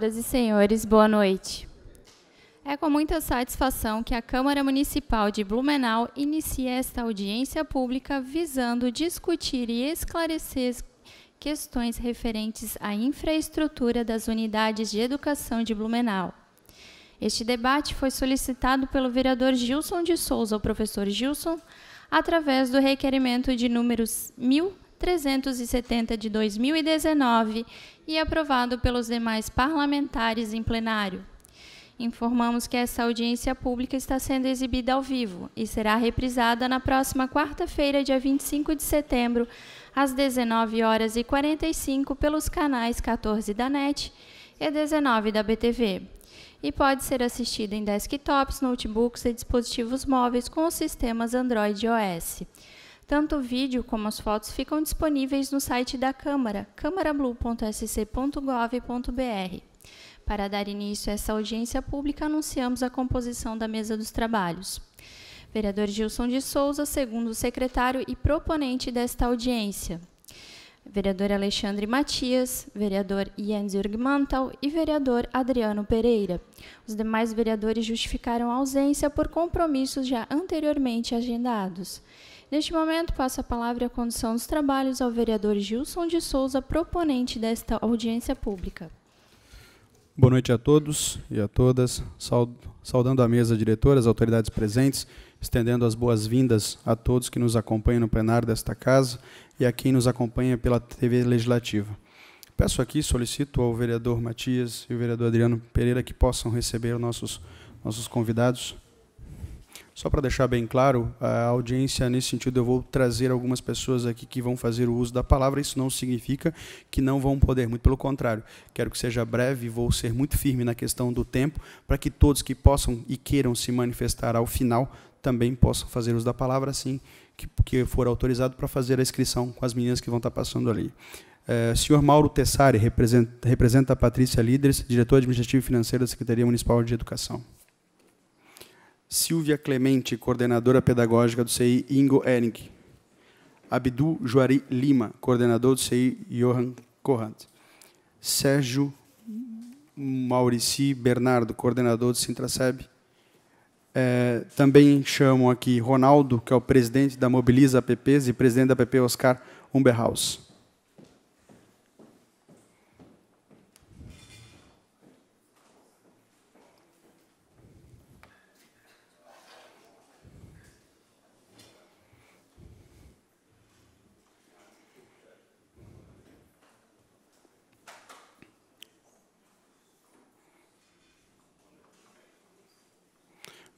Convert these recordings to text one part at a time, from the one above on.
senhoras e senhores, boa noite. É com muita satisfação que a Câmara Municipal de Blumenau inicia esta audiência pública visando discutir e esclarecer questões referentes à infraestrutura das unidades de educação de Blumenau. Este debate foi solicitado pelo vereador Gilson de Souza o professor Gilson através do requerimento de números 1000 370 de 2019 e aprovado pelos demais parlamentares em plenário. Informamos que essa audiência pública está sendo exibida ao vivo e será reprisada na próxima quarta-feira, dia 25 de setembro, às 19 horas e 45 pelos canais 14 da NET e 19 da BTV. E pode ser assistida em desktops, notebooks e dispositivos móveis com os sistemas Android e OS. Tanto o vídeo como as fotos ficam disponíveis no site da Câmara, câmarablue.sc.gov.br. Para dar início a essa audiência pública, anunciamos a composição da mesa dos trabalhos. Vereador Gilson de Souza, segundo secretário e proponente desta audiência. Vereador Alexandre Matias, vereador Jens Mantal e vereador Adriano Pereira. Os demais vereadores justificaram a ausência por compromissos já anteriormente agendados. Neste momento, passo a palavra e a condução dos trabalhos ao vereador Gilson de Souza, proponente desta audiência pública. Boa noite a todos e a todas. Saudando a mesa diretora, as autoridades presentes, estendendo as boas-vindas a todos que nos acompanham no plenário desta casa e a quem nos acompanha pela TV Legislativa. Peço aqui, solicito ao vereador Matias e ao vereador Adriano Pereira que possam receber nossos, nossos convidados só para deixar bem claro, a audiência, nesse sentido, eu vou trazer algumas pessoas aqui que vão fazer o uso da palavra. Isso não significa que não vão poder, muito pelo contrário. Quero que seja breve, vou ser muito firme na questão do tempo, para que todos que possam e queiram se manifestar ao final também possam fazer uso da palavra, assim que, que for autorizado, para fazer a inscrição com as meninas que vão estar tá passando ali. É, senhor Mauro Tessari, representa, representa a Patrícia Líderes, diretor administrativo e financeiro da Secretaria Municipal de Educação. Silvia Clemente, coordenadora pedagógica do CI Ingo Ehring. Abdu Juari Lima, coordenador do CI Johan Kohant. Sérgio Maurici Bernardo, coordenador do Sintraceb. É, também chamam aqui Ronaldo, que é o presidente da Mobiliza APPs e presidente da APP Oscar Umberhaus.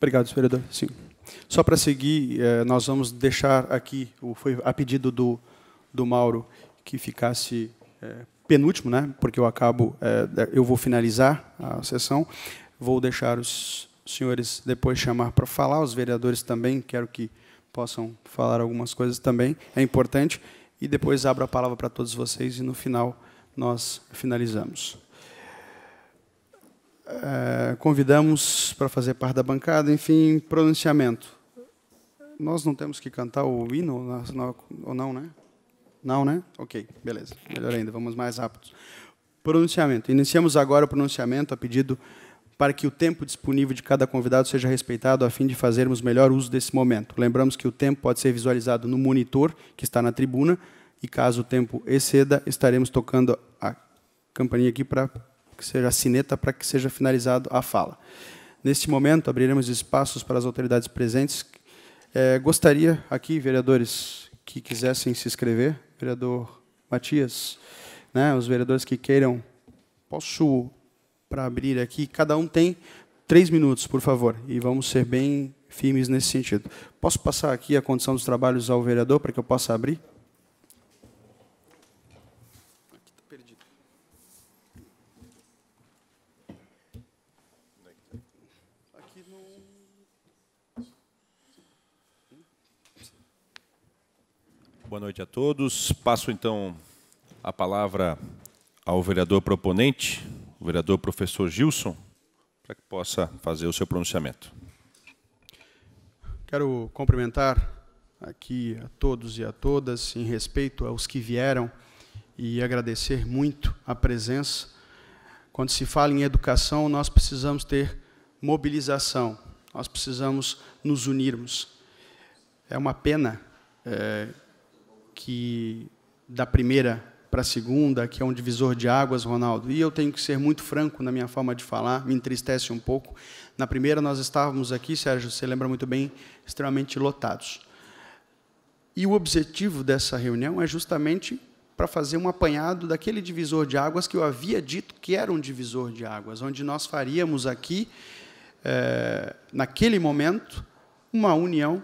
Obrigado, vereador. Sim. Só para seguir, eh, nós vamos deixar aqui, foi a pedido do, do Mauro, que ficasse é, penúltimo, né? porque eu acabo, é, eu vou finalizar a sessão, vou deixar os senhores depois chamar para falar, os vereadores também, quero que possam falar algumas coisas também, é importante, e depois abro a palavra para todos vocês e no final nós finalizamos. Eh, convidamos para fazer parte da bancada, enfim, pronunciamento. Nós não temos que cantar o hino ou não, né? Não, né? Ok, beleza. Melhor ainda, vamos mais rápidos. Pronunciamento. Iniciamos agora o pronunciamento a pedido para que o tempo disponível de cada convidado seja respeitado a fim de fazermos melhor uso desse momento. Lembramos que o tempo pode ser visualizado no monitor que está na tribuna e caso o tempo exceda, estaremos tocando a campainha aqui para que seja a sineta para que seja finalizado a fala. Neste momento, abriremos espaços para as autoridades presentes. É, gostaria aqui, vereadores que quisessem se inscrever, vereador Matias, né, os vereadores que queiram, posso, para abrir aqui, cada um tem três minutos, por favor, e vamos ser bem firmes nesse sentido. Posso passar aqui a condição dos trabalhos ao vereador para que eu possa abrir? noite a todos. Passo então a palavra ao vereador proponente, o vereador professor Gilson, para que possa fazer o seu pronunciamento. Quero cumprimentar aqui a todos e a todas em respeito aos que vieram e agradecer muito a presença. Quando se fala em educação, nós precisamos ter mobilização, nós precisamos nos unirmos. É uma pena é, que da primeira para a segunda, que é um divisor de águas, Ronaldo. E eu tenho que ser muito franco na minha forma de falar, me entristece um pouco. Na primeira nós estávamos aqui, Sérgio, você lembra muito bem, extremamente lotados. E o objetivo dessa reunião é justamente para fazer um apanhado daquele divisor de águas que eu havia dito que era um divisor de águas, onde nós faríamos aqui, é, naquele momento, uma união,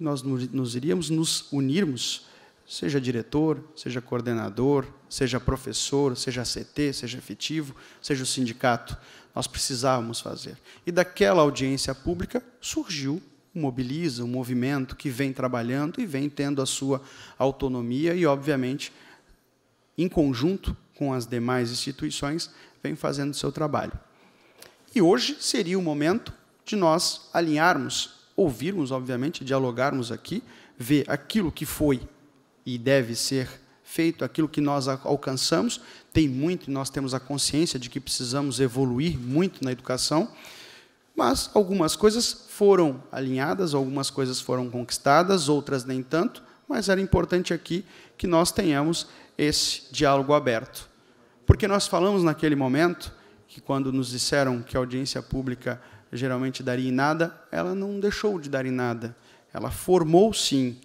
nós nos iríamos nos unirmos seja diretor, seja coordenador, seja professor, seja CT, seja efetivo, seja o sindicato, nós precisávamos fazer. E daquela audiência pública surgiu o um Mobiliza, um movimento que vem trabalhando e vem tendo a sua autonomia e, obviamente, em conjunto com as demais instituições, vem fazendo o seu trabalho. E hoje seria o momento de nós alinharmos, ouvirmos, obviamente, dialogarmos aqui, ver aquilo que foi e deve ser feito, aquilo que nós alcançamos, tem muito, nós temos a consciência de que precisamos evoluir muito na educação, mas algumas coisas foram alinhadas, algumas coisas foram conquistadas, outras nem tanto, mas era importante aqui que nós tenhamos esse diálogo aberto. Porque nós falamos naquele momento que quando nos disseram que a audiência pública geralmente daria em nada, ela não deixou de dar em nada. Ela formou, sim,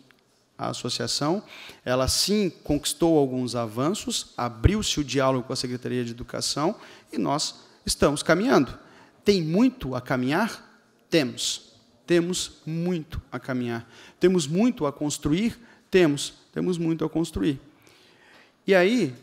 a associação. Ela sim conquistou alguns avanços, abriu-se o diálogo com a Secretaria de Educação e nós estamos caminhando. Tem muito a caminhar? Temos. Temos muito a caminhar. Temos muito a construir? Temos. Temos muito a construir. E aí,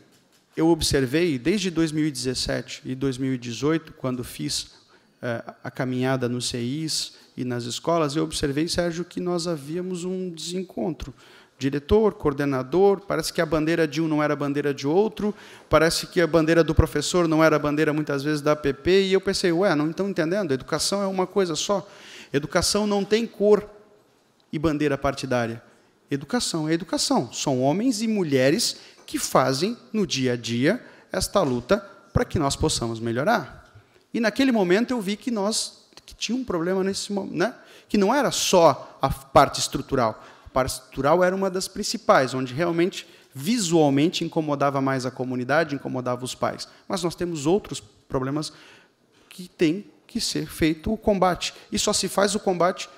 eu observei desde 2017 e 2018, quando fiz é, a caminhada nos CIs e nas escolas, eu observei, Sérgio, que nós havíamos um desencontro. Diretor, coordenador, parece que a bandeira de um não era a bandeira de outro, parece que a bandeira do professor não era a bandeira, muitas vezes, da APP, e eu pensei, ué, não estão entendendo, educação é uma coisa só. Educação não tem cor e bandeira partidária. Educação é educação. São homens e mulheres que fazem, no dia a dia, esta luta para que nós possamos melhorar. E naquele momento eu vi que nós que tinha um problema nesse momento, né? que não era só a parte estrutural. A parte estrutural era uma das principais, onde realmente visualmente incomodava mais a comunidade, incomodava os pais. Mas nós temos outros problemas que tem que ser feito o combate. E só se faz o combate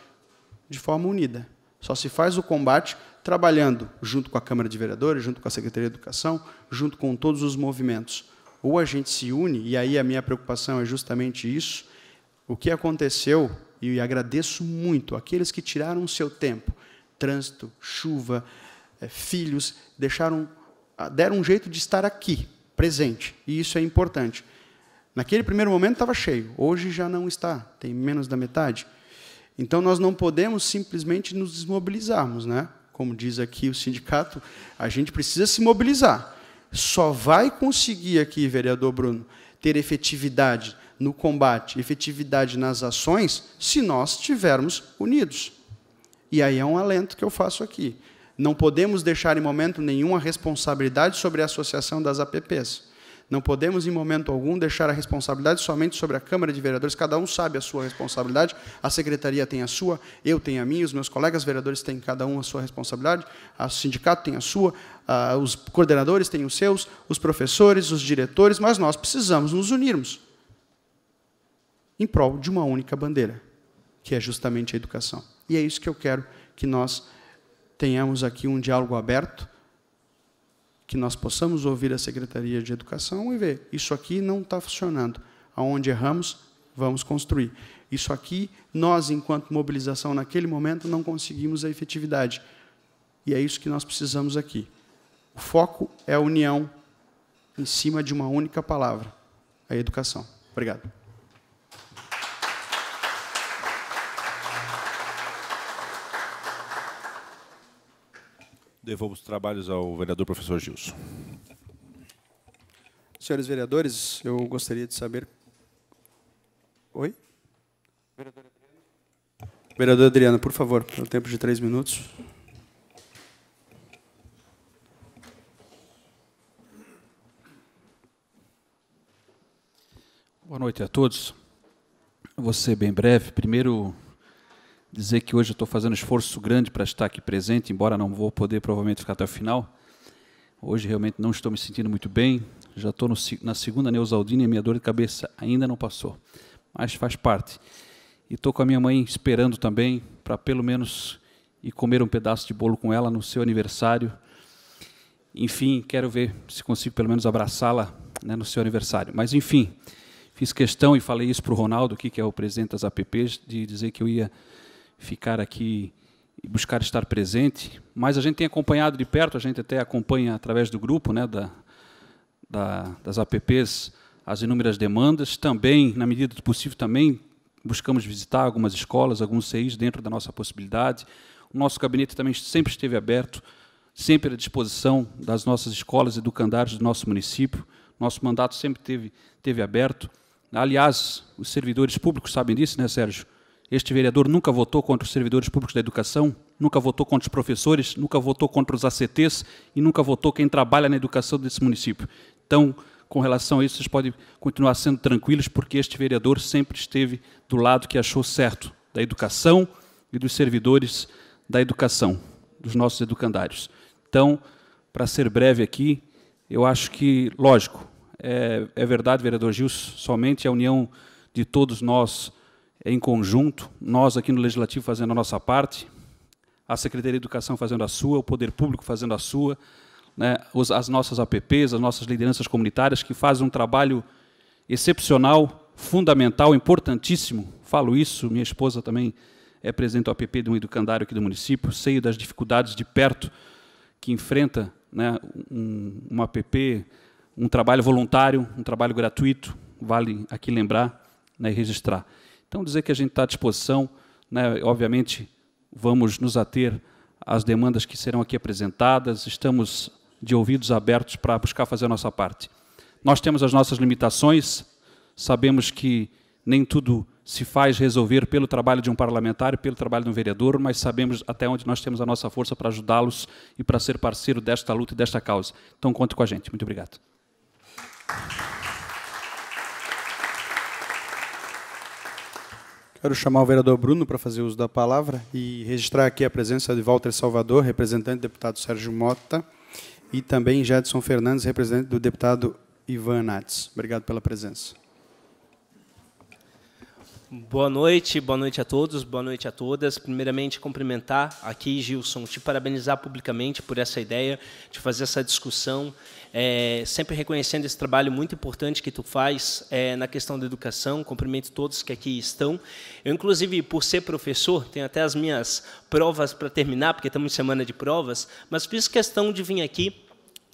de forma unida. Só se faz o combate trabalhando junto com a Câmara de Vereadores, junto com a Secretaria de Educação, junto com todos os movimentos ou a gente se une, e aí a minha preocupação é justamente isso, o que aconteceu, e agradeço muito aqueles que tiraram o seu tempo, trânsito, chuva, eh, filhos, deixaram, ah, deram um jeito de estar aqui, presente, e isso é importante. Naquele primeiro momento estava cheio, hoje já não está, tem menos da metade. Então nós não podemos simplesmente nos desmobilizarmos, né? Como diz aqui o sindicato, a gente precisa se mobilizar só vai conseguir aqui, vereador Bruno, ter efetividade no combate, efetividade nas ações, se nós estivermos unidos. E aí é um alento que eu faço aqui. Não podemos deixar em momento nenhum a responsabilidade sobre a associação das APPs. Não podemos, em momento algum, deixar a responsabilidade somente sobre a Câmara de Vereadores. Cada um sabe a sua responsabilidade, a secretaria tem a sua, eu tenho a minha, os meus colegas vereadores têm cada um a sua responsabilidade, o sindicato tem a sua, os coordenadores têm os seus, os professores, os diretores, mas nós precisamos nos unirmos em prol de uma única bandeira, que é justamente a educação. E é isso que eu quero que nós tenhamos aqui um diálogo aberto, que nós possamos ouvir a Secretaria de Educação e ver, isso aqui não está funcionando. Aonde erramos, vamos construir. Isso aqui, nós, enquanto mobilização, naquele momento, não conseguimos a efetividade. E é isso que nós precisamos aqui. O foco é a união em cima de uma única palavra, a educação. Obrigado. Devolvo os trabalhos ao vereador professor Gilson. Senhores vereadores, eu gostaria de saber... Oi? Vereador Adriano. Vereador Adriano, por favor, pelo tempo de três minutos. Boa noite a todos. vou ser bem breve. Primeiro, dizer que hoje eu estou fazendo um esforço grande para estar aqui presente, embora não vou poder provavelmente ficar até o final. Hoje realmente não estou me sentindo muito bem, já estou no, na segunda Neusaldina e minha dor de cabeça ainda não passou, mas faz parte. E estou com a minha mãe esperando também para pelo menos ir comer um pedaço de bolo com ela no seu aniversário. Enfim, quero ver se consigo pelo menos abraçá-la né, no seu aniversário. Mas enfim, fiz questão e falei isso para o Ronaldo aqui, que é o presidente das APPs, de dizer que eu ia ficar aqui e buscar estar presente, mas a gente tem acompanhado de perto, a gente até acompanha através do grupo, né, da, da, das apps, as inúmeras demandas. Também, na medida do possível, também buscamos visitar algumas escolas, alguns CIs dentro da nossa possibilidade. O nosso gabinete também sempre esteve aberto, sempre à disposição das nossas escolas educandárias do nosso município. Nosso mandato sempre teve, teve aberto. Aliás, os servidores públicos sabem disso, né, Sérgio? Este vereador nunca votou contra os servidores públicos da educação, nunca votou contra os professores, nunca votou contra os ACTs e nunca votou quem trabalha na educação desse município. Então, com relação a isso, vocês podem continuar sendo tranquilos, porque este vereador sempre esteve do lado que achou certo, da educação e dos servidores da educação, dos nossos educandários. Então, para ser breve aqui, eu acho que, lógico, é, é verdade, vereador Gilson, somente a união de todos nós é em conjunto, nós aqui no Legislativo fazendo a nossa parte, a Secretaria de Educação fazendo a sua, o Poder Público fazendo a sua, né, as nossas APPs, as nossas lideranças comunitárias, que fazem um trabalho excepcional, fundamental, importantíssimo. Falo isso, minha esposa também é presidente do APP de um educandário aqui do município, sei das dificuldades de perto que enfrenta né, um, um APP, um trabalho voluntário, um trabalho gratuito, vale aqui lembrar né, e registrar. Então, dizer que a gente está à disposição, né, obviamente, vamos nos ater às demandas que serão aqui apresentadas, estamos de ouvidos abertos para buscar fazer a nossa parte. Nós temos as nossas limitações, sabemos que nem tudo se faz resolver pelo trabalho de um parlamentar e pelo trabalho de um vereador, mas sabemos até onde nós temos a nossa força para ajudá-los e para ser parceiro desta luta e desta causa. Então, conte com a gente. Muito obrigado. Quero chamar o vereador Bruno para fazer uso da palavra e registrar aqui a presença de Walter Salvador, representante do deputado Sérgio Mota, e também Jadson Fernandes, representante do deputado Ivan Nats. Obrigado pela presença. Boa noite, boa noite a todos, boa noite a todas. Primeiramente, cumprimentar aqui, Gilson, te parabenizar publicamente por essa ideia de fazer essa discussão, é, sempre reconhecendo esse trabalho muito importante que tu faz é, na questão da educação. Cumprimento todos que aqui estão. Eu, inclusive, por ser professor, tenho até as minhas provas para terminar, porque estamos em semana de provas, mas fiz questão de vir aqui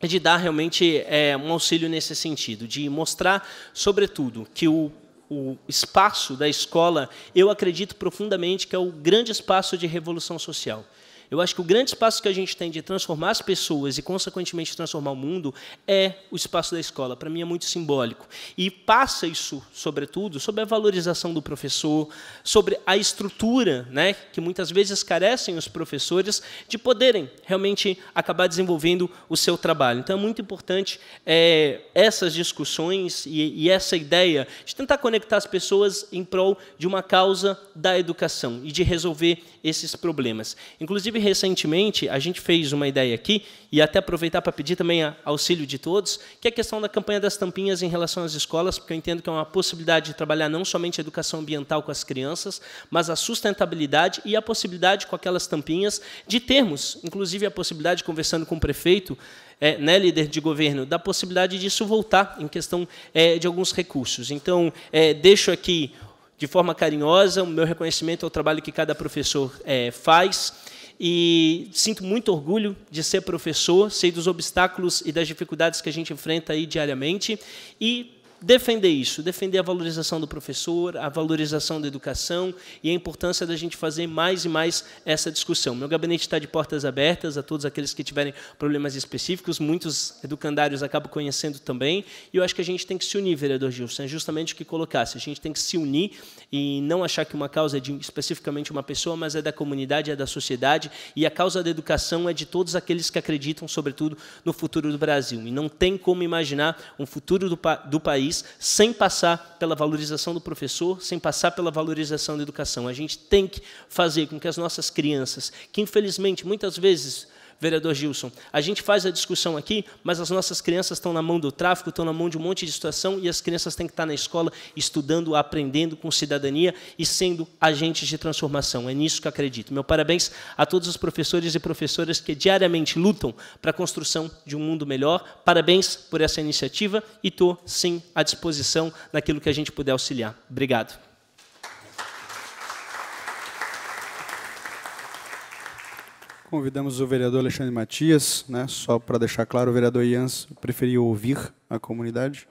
de dar realmente é, um auxílio nesse sentido, de mostrar, sobretudo, que o o espaço da escola, eu acredito profundamente que é o grande espaço de revolução social. Eu acho que o grande espaço que a gente tem de transformar as pessoas e, consequentemente, transformar o mundo é o espaço da escola. Para mim, é muito simbólico. E passa isso, sobretudo, sobre a valorização do professor, sobre a estrutura, né, que muitas vezes carecem os professores de poderem realmente acabar desenvolvendo o seu trabalho. Então, é muito importante é, essas discussões e, e essa ideia de tentar conectar as pessoas em prol de uma causa da educação e de resolver esses problemas. Inclusive, Inclusive, recentemente, a gente fez uma ideia aqui, e até aproveitar para pedir também auxílio de todos, que é a questão da campanha das tampinhas em relação às escolas, porque eu entendo que é uma possibilidade de trabalhar não somente a educação ambiental com as crianças, mas a sustentabilidade e a possibilidade, com aquelas tampinhas, de termos, inclusive, a possibilidade, conversando com o prefeito, é, né, líder de governo, da possibilidade disso voltar em questão é, de alguns recursos. Então, é, deixo aqui de forma carinhosa o meu reconhecimento ao trabalho que cada professor faz e sinto muito orgulho de ser professor, sei dos obstáculos e das dificuldades que a gente enfrenta aí diariamente e defender isso, defender a valorização do professor, a valorização da educação e a importância da gente fazer mais e mais essa discussão. Meu gabinete está de portas abertas a todos aqueles que tiverem problemas específicos, muitos educandários acabam conhecendo também, e eu acho que a gente tem que se unir, vereador Gilson, é justamente o que colocasse, a gente tem que se unir e não achar que uma causa é de especificamente uma pessoa, mas é da comunidade, é da sociedade, e a causa da educação é de todos aqueles que acreditam, sobretudo, no futuro do Brasil. E não tem como imaginar um futuro do, pa do país país sem passar pela valorização do professor, sem passar pela valorização da educação. A gente tem que fazer com que as nossas crianças, que infelizmente muitas vezes vereador Gilson, a gente faz a discussão aqui, mas as nossas crianças estão na mão do tráfico, estão na mão de um monte de situação, e as crianças têm que estar na escola estudando, aprendendo com cidadania e sendo agentes de transformação. É nisso que acredito. Meu parabéns a todos os professores e professoras que diariamente lutam para a construção de um mundo melhor. Parabéns por essa iniciativa e estou, sim, à disposição naquilo que a gente puder auxiliar. Obrigado. Convidamos o vereador Alexandre Matias, né? só para deixar claro, o vereador Ians preferiu ouvir a comunidade.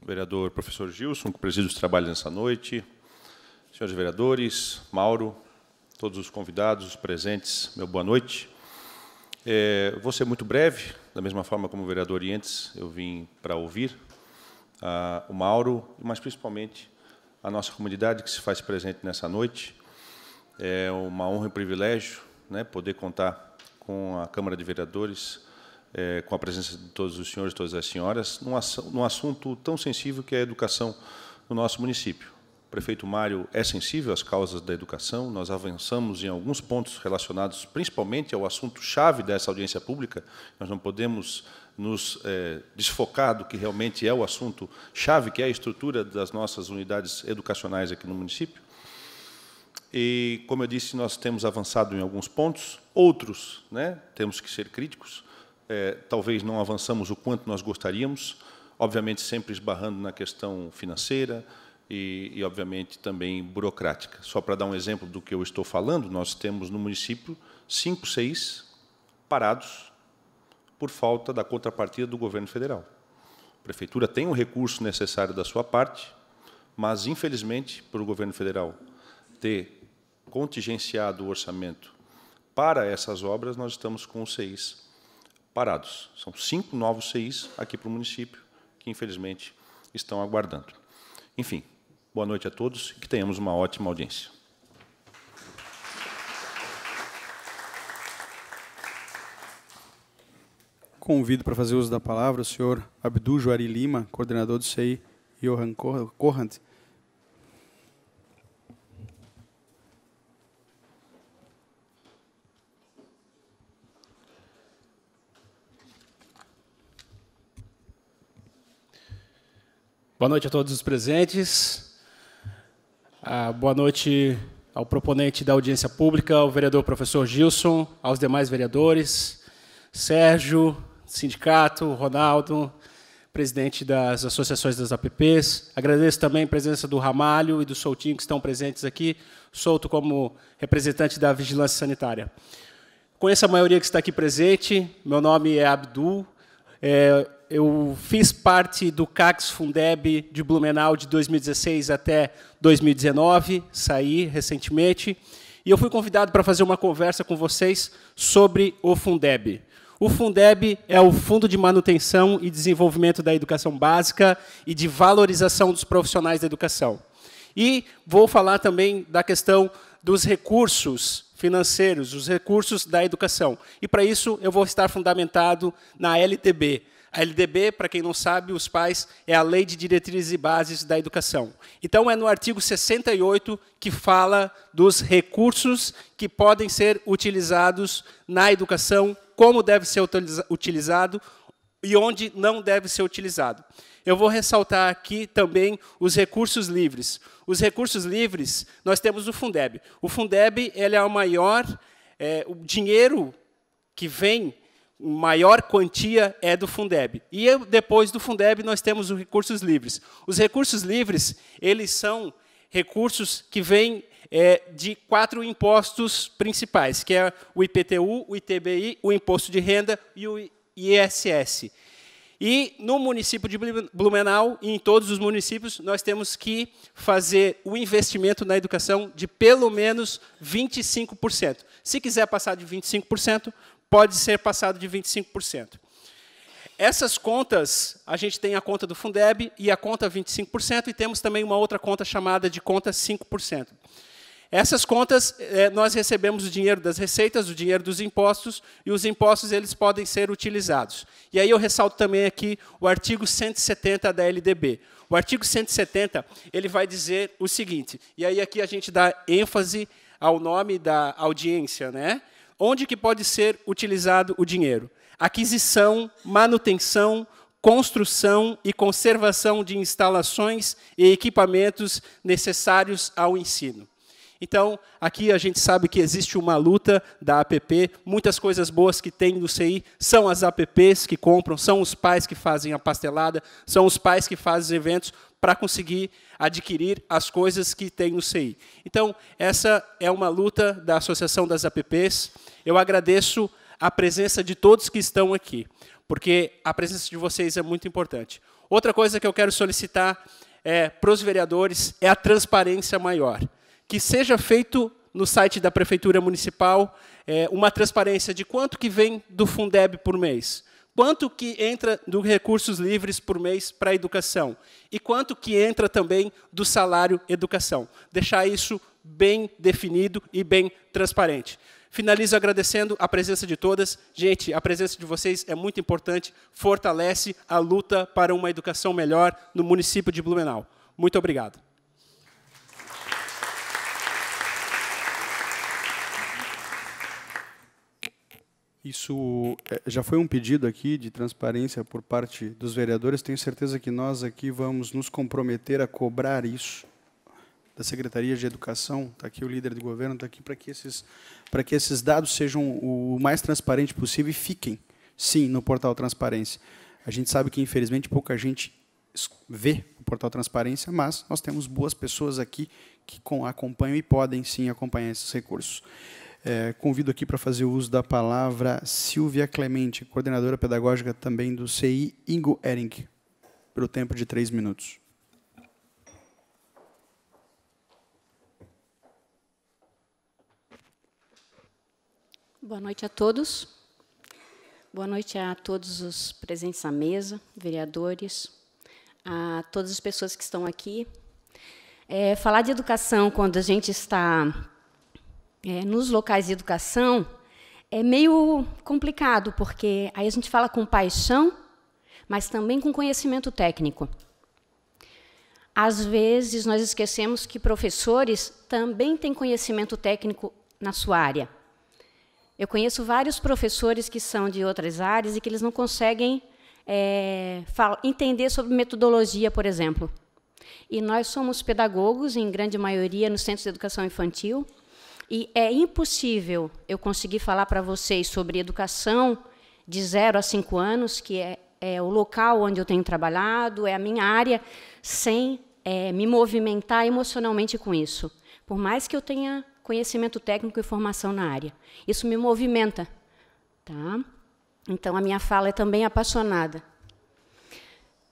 Vereador professor Gilson, que preside os trabalhos nessa noite, senhores vereadores, Mauro, todos os convidados, os presentes, meu boa noite. É, vou ser muito breve, da mesma forma como o vereador Ientes, eu vim para ouvir ah, o Mauro, mas principalmente a nossa comunidade que se faz presente nessa noite. É uma honra e privilégio né, poder contar com a Câmara de Vereadores, é, com a presença de todos os senhores, e todas as senhoras, num, num assunto tão sensível que é a educação no nosso município. O prefeito Mário é sensível às causas da educação, nós avançamos em alguns pontos relacionados principalmente ao assunto-chave dessa audiência pública, nós não podemos nos é, desfocar do que realmente é o assunto chave, que é a estrutura das nossas unidades educacionais aqui no município. E, como eu disse, nós temos avançado em alguns pontos, outros né, temos que ser críticos. É, talvez não avançamos o quanto nós gostaríamos, obviamente sempre esbarrando na questão financeira e, e obviamente, também burocrática. Só para dar um exemplo do que eu estou falando, nós temos no município cinco, seis parados por falta da contrapartida do governo federal. A prefeitura tem o recurso necessário da sua parte, mas, infelizmente, para o governo federal ter contingenciado o orçamento para essas obras, nós estamos com os CIs parados. São cinco novos CIs aqui para o município, que, infelizmente, estão aguardando. Enfim, boa noite a todos e que tenhamos uma ótima audiência. convido para fazer uso da palavra o senhor Abdu Joari Lima, coordenador do CEI Johan Corrant. Boa noite a todos os presentes. Ah, boa noite ao proponente da audiência pública, ao vereador professor Gilson, aos demais vereadores, Sérgio, sindicato, Ronaldo, presidente das associações das APPs. Agradeço também a presença do Ramalho e do Soutinho, que estão presentes aqui, solto como representante da Vigilância Sanitária. Conheço a maioria que está aqui presente. Meu nome é Abdul. É, eu fiz parte do CACS Fundeb de Blumenau de 2016 até 2019, saí recentemente, e eu fui convidado para fazer uma conversa com vocês sobre o Fundeb. O Fundeb é o Fundo de Manutenção e Desenvolvimento da Educação Básica e de Valorização dos Profissionais da Educação. E vou falar também da questão dos recursos financeiros, os recursos da educação. E para isso eu vou estar fundamentado na LTB, a LDB, para quem não sabe, os pais é a Lei de Diretrizes e Bases da Educação. Então é no artigo 68 que fala dos recursos que podem ser utilizados na educação, como deve ser utilizado e onde não deve ser utilizado. Eu vou ressaltar aqui também os recursos livres. Os recursos livres, nós temos o Fundeb. O Fundeb ele é o maior, é, o dinheiro que vem maior quantia é do Fundeb. E depois do Fundeb nós temos os recursos livres. Os recursos livres, eles são recursos que vêm é, de quatro impostos principais, que é o IPTU, o ITBI, o Imposto de Renda e o ISS. E no município de Blumenau e em todos os municípios, nós temos que fazer o investimento na educação de pelo menos 25%. Se quiser passar de 25%, pode ser passado de 25%. Essas contas, a gente tem a conta do Fundeb e a conta 25%, e temos também uma outra conta chamada de conta 5%. Essas contas, eh, nós recebemos o dinheiro das receitas, o dinheiro dos impostos, e os impostos eles podem ser utilizados. E aí eu ressalto também aqui o artigo 170 da LDB. O artigo 170 ele vai dizer o seguinte, e aí aqui a gente dá ênfase ao nome da audiência, né? Onde que pode ser utilizado o dinheiro? Aquisição, manutenção, construção e conservação de instalações e equipamentos necessários ao ensino. Então, aqui a gente sabe que existe uma luta da APP. Muitas coisas boas que tem no CI são as APPs que compram, são os pais que fazem a pastelada, são os pais que fazem os eventos, para conseguir adquirir as coisas que tem no CI. Então, essa é uma luta da Associação das APPs. Eu agradeço a presença de todos que estão aqui, porque a presença de vocês é muito importante. Outra coisa que eu quero solicitar é, para os vereadores é a transparência maior. Que seja feito no site da Prefeitura Municipal é, uma transparência de quanto que vem do Fundeb por mês quanto que entra dos recursos livres por mês para a educação e quanto que entra também do salário educação. Deixar isso bem definido e bem transparente. Finalizo agradecendo a presença de todas. Gente, a presença de vocês é muito importante, fortalece a luta para uma educação melhor no município de Blumenau. Muito obrigado. Isso é, já foi um pedido aqui de transparência por parte dos vereadores. Tenho certeza que nós aqui vamos nos comprometer a cobrar isso da Secretaria de Educação. Está aqui o líder de governo, está aqui para que esses para que esses dados sejam o mais transparente possível e fiquem, sim, no portal Transparência. A gente sabe que infelizmente pouca gente vê o portal Transparência, mas nós temos boas pessoas aqui que acompanham e podem sim acompanhar esses recursos. É, convido aqui para fazer uso da palavra Silvia Clemente, coordenadora pedagógica também do CI Ingo Ehring, pelo tempo de três minutos. Boa noite a todos. Boa noite a todos os presentes à mesa, vereadores, a todas as pessoas que estão aqui. É, falar de educação quando a gente está é, nos locais de educação é meio complicado, porque aí a gente fala com paixão, mas também com conhecimento técnico. Às vezes nós esquecemos que professores também têm conhecimento técnico na sua área. Eu conheço vários professores que são de outras áreas e que eles não conseguem é, entender sobre metodologia, por exemplo. E nós somos pedagogos, em grande maioria, nos centros de educação infantil, e é impossível eu conseguir falar para vocês sobre educação de 0 a 5 anos, que é, é, o local onde eu tenho trabalhado, é a minha área, sem é, me movimentar emocionalmente com isso. Por mais que eu tenha conhecimento técnico e formação na área, isso me movimenta. Tá? Então, a minha fala é também apaixonada.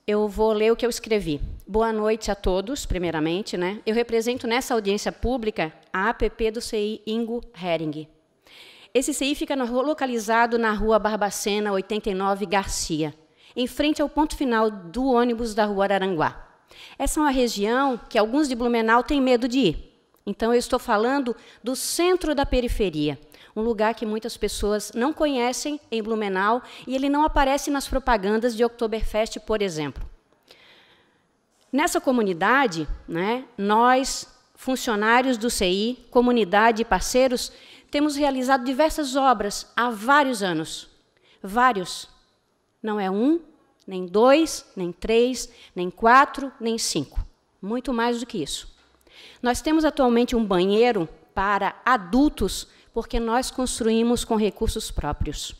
Eu vou ler o que eu escrevi. Boa noite a todos, primeiramente, né? Eu represento nessa audiência pública a APP do CI Ingo Hering. Esse CI fica localizado na Rua Barbacena 89 Garcia, em frente ao ponto final do ônibus da Rua Araranguá. Essa é uma região que alguns de Blumenau têm medo de ir. Então eu estou falando do centro da periferia, um lugar que muitas pessoas não conhecem em Blumenau e ele não aparece nas propagandas de Oktoberfest, por exemplo. Nessa comunidade, né, nós, funcionários do CI, comunidade e parceiros, temos realizado diversas obras há vários anos. Vários. Não é um, nem dois, nem três, nem quatro, nem cinco. Muito mais do que isso. Nós temos atualmente um banheiro para adultos porque nós construímos com recursos próprios.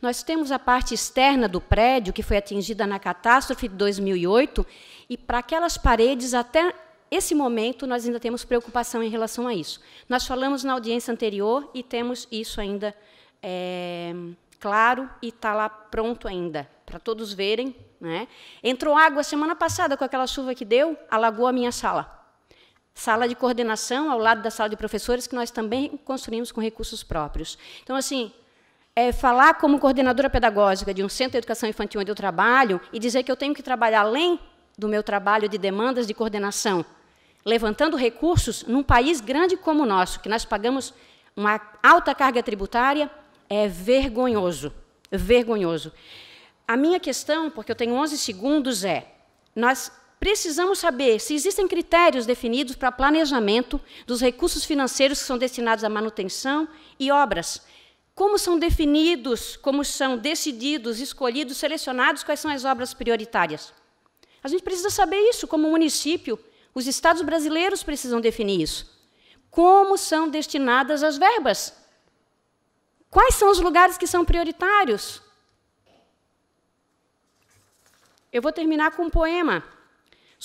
Nós temos a parte externa do prédio, que foi atingida na catástrofe de 2008, e para aquelas paredes, até esse momento, nós ainda temos preocupação em relação a isso. Nós falamos na audiência anterior e temos isso ainda é, claro e está lá pronto ainda, para todos verem. Né? Entrou água semana passada com aquela chuva que deu, alagou a minha sala sala de coordenação ao lado da sala de professores, que nós também construímos com recursos próprios. Então, assim, é falar como coordenadora pedagógica de um centro de educação infantil onde eu trabalho e dizer que eu tenho que trabalhar além do meu trabalho de demandas de coordenação, levantando recursos num país grande como o nosso, que nós pagamos uma alta carga tributária, é vergonhoso, vergonhoso. A minha questão, porque eu tenho 11 segundos, é nós Precisamos saber se existem critérios definidos para planejamento dos recursos financeiros que são destinados à manutenção e obras. Como são definidos, como são decididos, escolhidos, selecionados quais são as obras prioritárias? A gente precisa saber isso como município. Os estados brasileiros precisam definir isso. Como são destinadas as verbas? Quais são os lugares que são prioritários? Eu vou terminar com um poema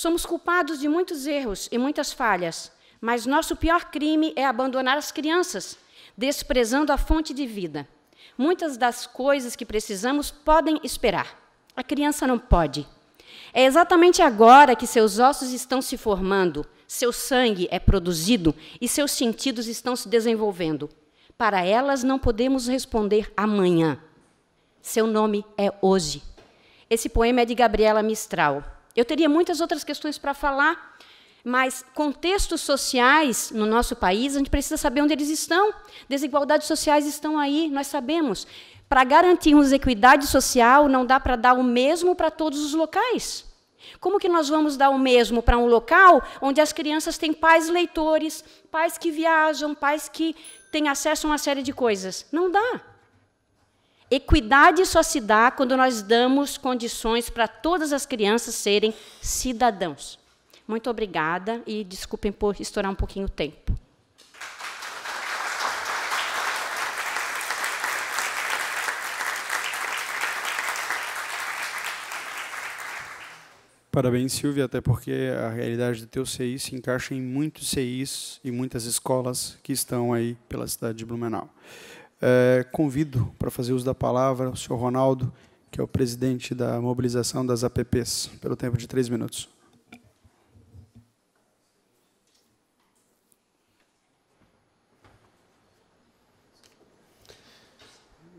Somos culpados de muitos erros e muitas falhas, mas nosso pior crime é abandonar as crianças, desprezando a fonte de vida. Muitas das coisas que precisamos podem esperar. A criança não pode. É exatamente agora que seus ossos estão se formando, seu sangue é produzido e seus sentidos estão se desenvolvendo. Para elas não podemos responder amanhã. Seu nome é hoje. Esse poema é de Gabriela Mistral. Eu teria muitas outras questões para falar, mas contextos sociais no nosso país, a gente precisa saber onde eles estão. Desigualdades sociais estão aí, nós sabemos. Para garantirmos equidade social, não dá para dar o mesmo para todos os locais. Como que nós vamos dar o mesmo para um local onde as crianças têm pais leitores, pais que viajam, pais que têm acesso a uma série de coisas? Não dá. Equidade só se dá quando nós damos condições para todas as crianças serem cidadãos. Muito obrigada e desculpem por estourar um pouquinho o tempo. Parabéns, Silvia, até porque a realidade do teu CI se encaixa em muitos CIs e muitas escolas que estão aí pela cidade de Blumenau. É, convido para fazer uso da palavra o senhor Ronaldo, que é o presidente da mobilização das APPs, pelo tempo de três minutos.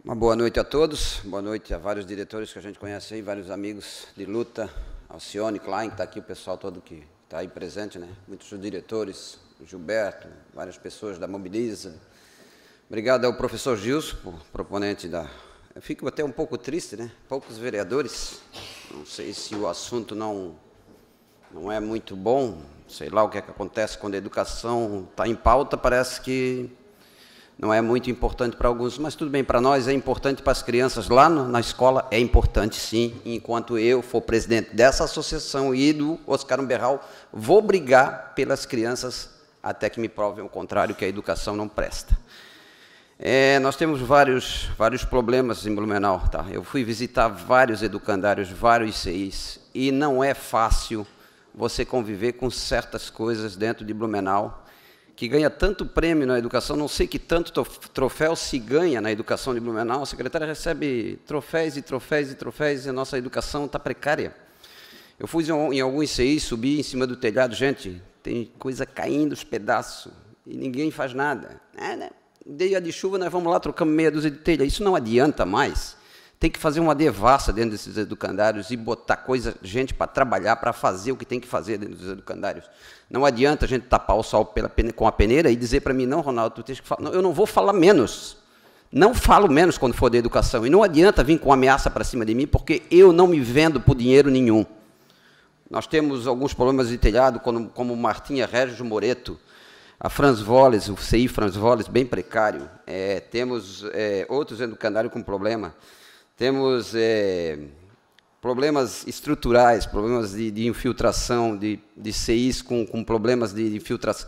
Uma boa noite a todos, boa noite a vários diretores que a gente conhece aí, vários amigos de luta, Alcione, Klein, que está aqui, o pessoal todo que está aí presente, né? Muitos diretores, Gilberto, várias pessoas da Mobiliza, Obrigado ao professor Gilson, proponente da. Eu fico até um pouco triste, né? Poucos vereadores. Não sei se o assunto não, não é muito bom. Sei lá o que, é que acontece quando a educação está em pauta, parece que não é muito importante para alguns, mas tudo bem, para nós é importante para as crianças lá no, na escola, é importante sim. Enquanto eu for presidente dessa associação e do Oscar Umberral, vou brigar pelas crianças até que me provem o contrário, que a educação não presta. É, nós temos vários, vários problemas em Blumenau. Tá? Eu fui visitar vários educandários, vários CIs, e não é fácil você conviver com certas coisas dentro de Blumenau, que ganha tanto prêmio na educação, não sei que tanto troféu se ganha na educação de Blumenau. A secretária recebe troféus e troféus e troféus, e a nossa educação está precária. Eu fui em alguns CIs, subi em cima do telhado, gente, tem coisa caindo os pedaços, e ninguém faz nada. Nada dia de chuva, nós vamos lá, trocamos meia dúzia de telha. Isso não adianta mais. Tem que fazer uma devassa dentro desses educandários e botar coisa, gente para trabalhar, para fazer o que tem que fazer dentro dos educandários. Não adianta a gente tapar o sol pela, com a peneira e dizer para mim, não, Ronaldo, tu tens que falar. Não, eu não vou falar menos. Não falo menos quando for da educação. E não adianta vir com ameaça para cima de mim, porque eu não me vendo por dinheiro nenhum. Nós temos alguns problemas de telhado, como, como Martinha Régio Moreto, a Franz Volles, o CI Franz Volles, bem precário. É, temos é, outros dentro com problema. Temos é, problemas estruturais, problemas de, de infiltração, de, de, CIs com, com problemas de, de infiltração.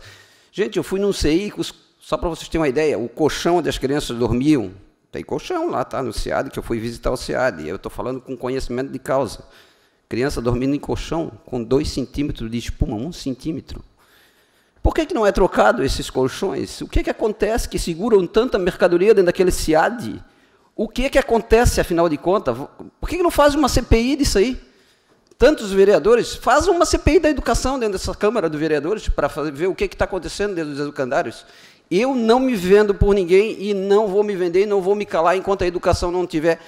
Gente, eu fui num CI, só para vocês terem uma ideia, o colchão onde as crianças dormiam, tem colchão lá, tá? No SEAD, que eu fui visitar o CIAD. Eu estou falando com conhecimento de causa. Criança dormindo em colchão com dois centímetros de espuma, um centímetro. Por que, que não é trocado esses colchões? O que, que acontece que seguram tanta mercadoria dentro daquele SIAD? O que, que acontece, afinal de contas? Por que, que não faz uma CPI disso aí? tantos vereadores, faz uma CPI da educação dentro dessa Câmara dos Vereadores para ver o que está acontecendo dentro dos educandários. Eu não me vendo por ninguém e não vou me vender e não vou me calar enquanto a educação não tiver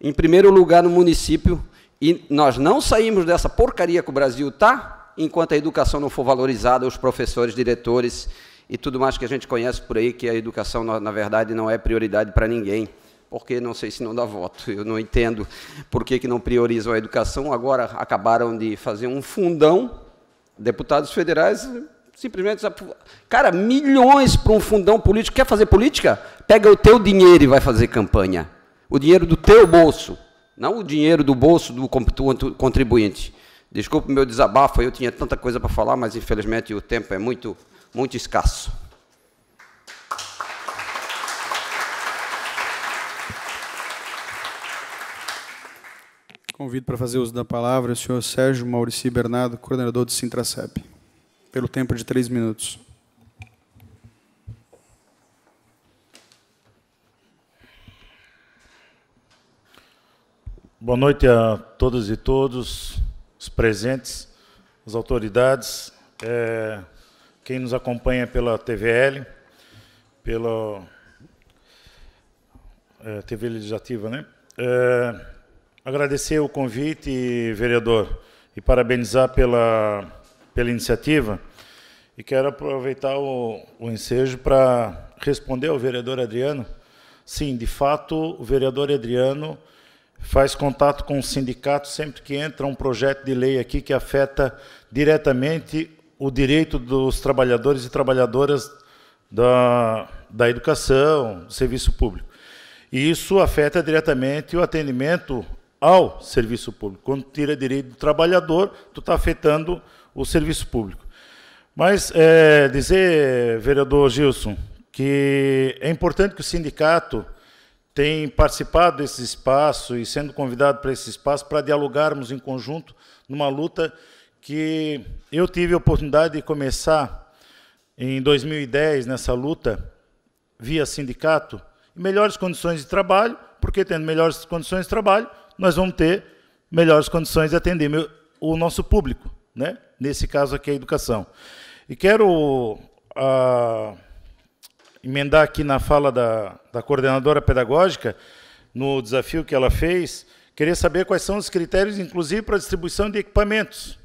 em primeiro lugar no município. E nós não saímos dessa porcaria que o Brasil está enquanto a educação não for valorizada, os professores, diretores e tudo mais que a gente conhece por aí, que a educação, na verdade, não é prioridade para ninguém, porque não sei se não dá voto, eu não entendo por que, que não priorizam a educação. Agora acabaram de fazer um fundão, deputados federais simplesmente. Cara, milhões para um fundão político. Quer fazer política? Pega o teu dinheiro e vai fazer campanha. O dinheiro do teu bolso, não o dinheiro do bolso do contribuinte. Desculpe o meu desabafo, eu tinha tanta coisa para falar, mas infelizmente o tempo é muito, muito escasso. Convido para fazer uso da palavra o senhor Sérgio Maurici Bernardo, coordenador do Sintracep, pelo tempo de três minutos. Boa noite a todas e todos os presentes, as autoridades, é, quem nos acompanha pela TVL, pela é, TV Legislativa, né? É, agradecer o convite, vereador, e parabenizar pela, pela iniciativa. E quero aproveitar o, o ensejo para responder ao vereador Adriano. Sim, de fato, o vereador Adriano faz contato com o sindicato sempre que entra um projeto de lei aqui que afeta diretamente o direito dos trabalhadores e trabalhadoras da, da educação, do serviço público. E isso afeta diretamente o atendimento ao serviço público. Quando tira direito do trabalhador, tu está afetando o serviço público. Mas é, dizer, vereador Gilson, que é importante que o sindicato tem participado desse espaço e sendo convidado para esse espaço para dialogarmos em conjunto numa luta que eu tive a oportunidade de começar em 2010 nessa luta via sindicato e melhores condições de trabalho, porque tendo melhores condições de trabalho, nós vamos ter melhores condições de atender o nosso público, né? Nesse caso aqui a educação. E quero ah, emendar aqui na fala da, da coordenadora pedagógica, no desafio que ela fez, queria saber quais são os critérios, inclusive, para a distribuição de equipamentos.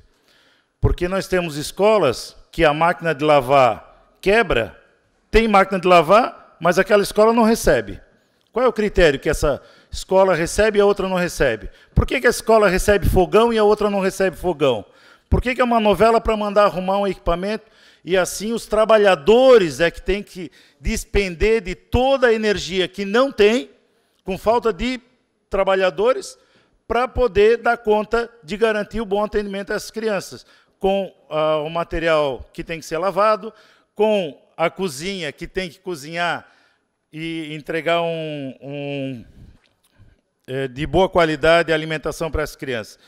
Porque nós temos escolas que a máquina de lavar quebra, tem máquina de lavar, mas aquela escola não recebe. Qual é o critério que essa escola recebe e a outra não recebe? Por que, que a escola recebe fogão e a outra não recebe fogão? Por que, que é uma novela para mandar arrumar um equipamento e assim os trabalhadores é que têm que despender de toda a energia que não tem, com falta de trabalhadores, para poder dar conta de garantir o bom atendimento às crianças, com ah, o material que tem que ser lavado, com a cozinha que tem que cozinhar e entregar um, um é, de boa qualidade a alimentação para as crianças.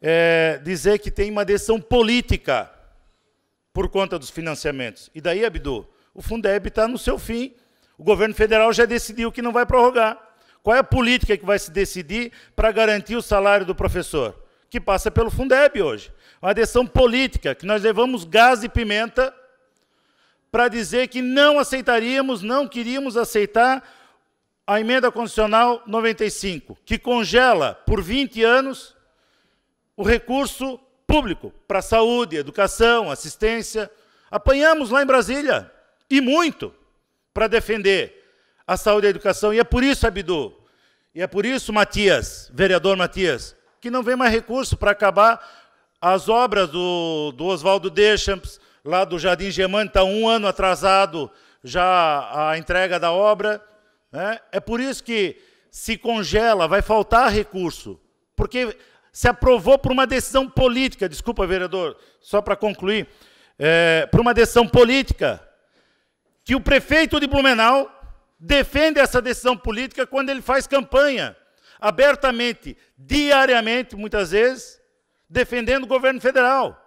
É, dizer que tem uma decisão política por conta dos financiamentos. E daí, Abdu, o Fundeb está no seu fim. O governo federal já decidiu que não vai prorrogar. Qual é a política que vai se decidir para garantir o salário do professor? Que passa pelo Fundeb hoje. Uma decisão política, que nós levamos gás e pimenta para dizer que não aceitaríamos, não queríamos aceitar a emenda constitucional 95, que congela por 20 anos o recurso público para saúde, educação, assistência. Apanhamos lá em Brasília, e muito, para defender a saúde e a educação. E é por isso, Abdu, e é por isso, Matias, vereador Matias, que não vem mais recurso para acabar as obras do, do Oswaldo Deschamps, lá do Jardim Gemani, está um ano atrasado já a entrega da obra. Né? É por isso que se congela, vai faltar recurso, porque se aprovou por uma decisão política, desculpa, vereador, só para concluir, é, por uma decisão política, que o prefeito de Blumenau defende essa decisão política quando ele faz campanha, abertamente, diariamente, muitas vezes, defendendo o governo federal.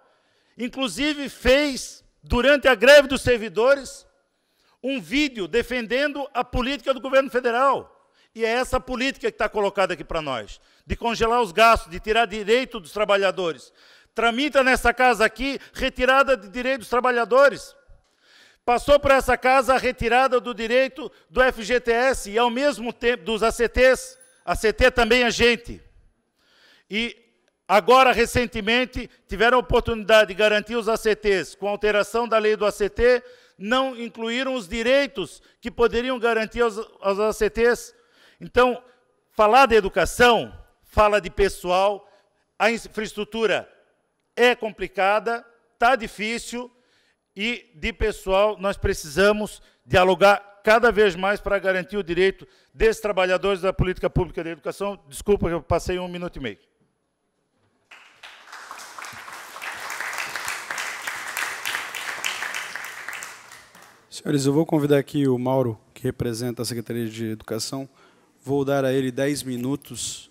Inclusive, fez, durante a greve dos servidores, um vídeo defendendo a política do governo federal. E é essa política que está colocada aqui para nós de congelar os gastos, de tirar direito dos trabalhadores. Tramita nessa casa aqui retirada de direito dos trabalhadores. Passou por essa casa a retirada do direito do FGTS e, ao mesmo tempo, dos ACTs. ACT também é gente. E Agora, recentemente, tiveram a oportunidade de garantir os ACTs com a alteração da lei do ACT, não incluíram os direitos que poderiam garantir aos, aos ACTs. Então, falar de educação fala de pessoal, a infraestrutura é complicada, está difícil e de pessoal nós precisamos dialogar cada vez mais para garantir o direito desses trabalhadores da política pública de educação. Desculpa que eu passei um minuto e meio. Senhores, eu vou convidar aqui o Mauro, que representa a Secretaria de Educação. Vou dar a ele 10 minutos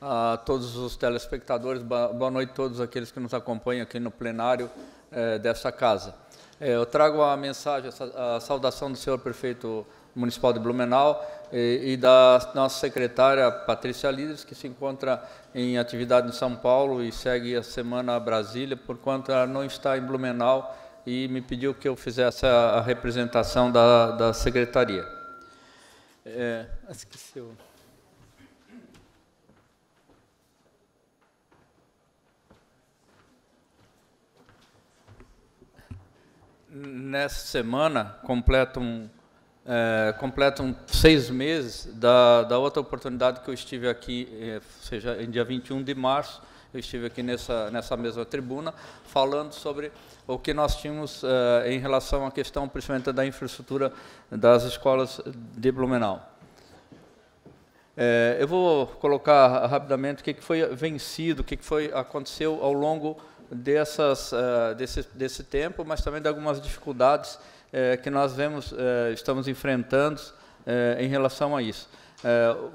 a todos os telespectadores, boa noite a todos aqueles que nos acompanham aqui no plenário eh, dessa casa. Eh, eu trago a mensagem, a saudação do senhor prefeito municipal de Blumenau e, e da nossa secretária Patrícia Líderes, que se encontra em atividade em São Paulo e segue a semana a Brasília, porquanto ela não está em Blumenau e me pediu que eu fizesse a, a representação da, da secretaria. É, Eu... nessa semana completam, é, completam seis meses da, da outra oportunidade que eu estive aqui, é, ou seja, em dia 21 de março, eu estive aqui nessa, nessa mesma tribuna, falando sobre o que nós tínhamos é, em relação à questão, principalmente, da infraestrutura das escolas de Blumenau. É, eu vou colocar rapidamente o que, foi vencido, o que, que foi, aconteceu ao longo dessas, uh, desse, desse tempo, mas também de algumas dificuldades uh, que nós vemos, eh, estamos enfrentando em relação a isso.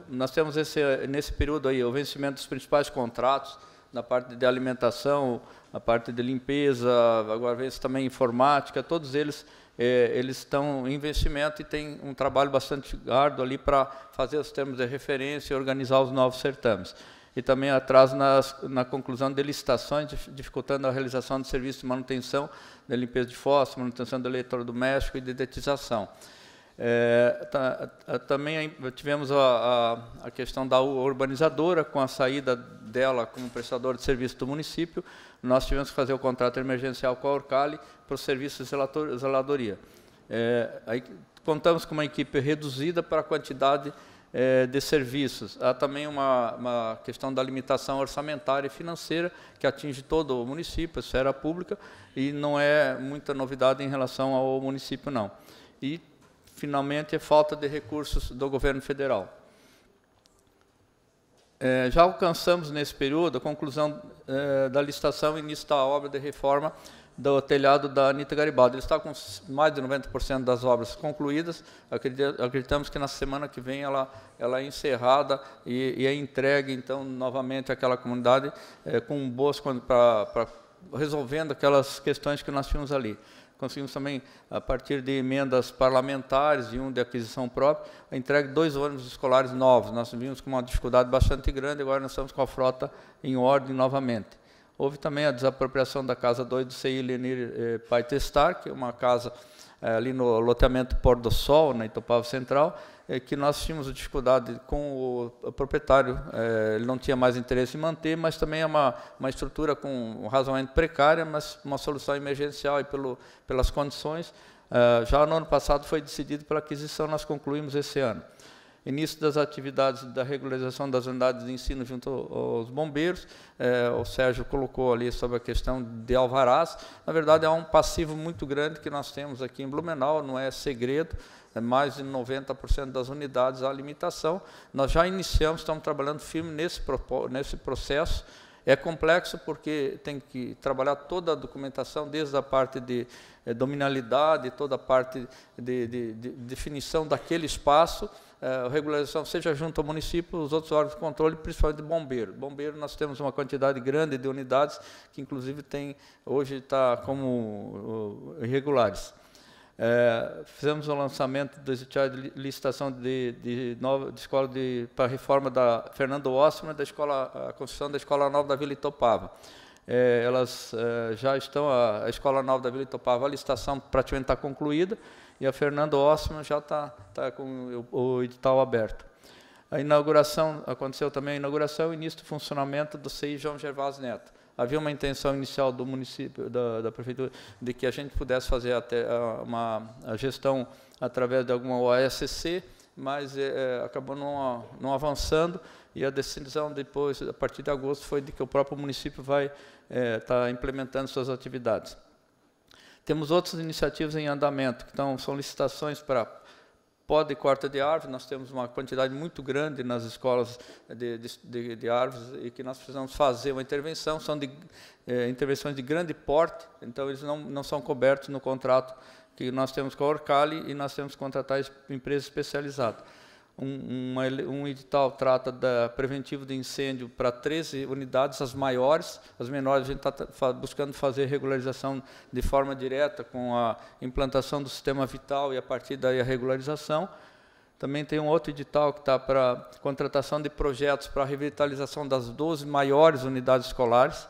nós temos esse, nesse período aí o vencimento dos principais contratos na parte de alimentação, na parte de limpeza, agora vem também informática, todos eles é, eles estão em investimento e tem um trabalho bastante árduo ali para fazer os termos de referência e organizar os novos certames e também atraso nas, na conclusão de licitações, dificultando a realização de serviços de manutenção de limpeza de fósforo, manutenção do eletrodoméstico e dedetização. É, tá, também tivemos a, a, a, questão da urbanizadora, com a saída dela como prestador de serviço do município, nós tivemos que fazer o contrato emergencial com a Orcali para os serviços de zeladoria. É, aí, contamos com uma equipe reduzida para a quantidade de é, de serviços. Há também uma, uma, questão da limitação orçamentária e financeira que atinge todo o município, a esfera pública, e não é muita novidade em relação ao município, não. E, finalmente, a é falta de recursos do governo federal. É, já alcançamos, nesse período, a conclusão é, da licitação e início da obra de reforma do telhado da Anitta Garibaldi. Ele está com mais de 90% das obras concluídas. Acreditamos que na semana que vem ela, ela é encerrada e, e é entregue, então, novamente àquela comunidade é, com boas para resolvendo aquelas questões que nós tínhamos ali. Conseguimos também, a partir de emendas parlamentares e um de aquisição própria, de dois ônibus escolares novos. Nós vimos com uma dificuldade bastante grande, agora nós estamos com a frota em ordem novamente. Houve também a desapropriação da casa 2 do CI Lenir eh, Pai Testar, que é uma casa eh, ali no loteamento Pôr do Sol, na Itopava Central, eh, que nós tínhamos dificuldade com o, o proprietário, eh, ele não tinha mais interesse em manter, mas também é uma, uma estrutura com um razoamento precária, mas uma solução emergencial e pelo, pelas condições. Ah, já no ano passado foi decidido pela aquisição, nós concluímos esse ano início das atividades da regularização das unidades de ensino junto aos bombeiros. É, o Sérgio colocou ali sobre a questão de alvarás. Na verdade, é um passivo muito grande que nós temos aqui em Blumenau, não é segredo. É mais de 90% das unidades a limitação. Nós já iniciamos, estamos trabalhando firme nesse, nesse processo. É complexo porque tem que trabalhar toda a documentação, desde a parte de eh, dominalidade, toda a parte de, de, de definição daquele espaço, é, a regularização seja junto ao município, os outros órgãos de controle, principalmente bombeiro. Bombeiro, nós temos uma quantidade grande de unidades que, inclusive, tem hoje está como irregulares. É, fizemos o um lançamento de licitação de, de, nova, de escola de, para a reforma da Fernando Ossman, da escola, a construção da Escola Nova da Vila Itopava. É, elas é, já estão, a, a, Escola Nova da Vila Itopava, a licitação praticamente está concluída, e a Fernando Osman já está tá com o, edital aberto. A inauguração, aconteceu também a inauguração e início do funcionamento do CI João Gervás Neto. Havia uma intenção inicial do município, da, da prefeitura, de que a gente pudesse fazer até ah, uma a gestão através de alguma OSC, mas é, acabou não, não avançando e a decisão depois, a partir de agosto, foi de que o próprio município vai estar eh, é, tá implementando suas atividades. Temos outras iniciativas em andamento, que são licitações para poda e corta de árvore. Nós temos uma quantidade muito grande nas escolas eh, de, de, de árvores e que nós precisamos fazer uma intervenção. São de, é, intervenções de grande porte, então eles não, não são cobertos no contrato que nós temos com a Orcali e nós temos que contratar empresa especializada um, um edital trata da preventivo de incêndio para 13 unidades, as maiores, as menores a gente está buscando fazer regularização de forma direta com a implantação do sistema vital e a partir daí a regularização. Também tem um outro edital que está para contratação de projetos para a revitalização das 12 maiores unidades escolares,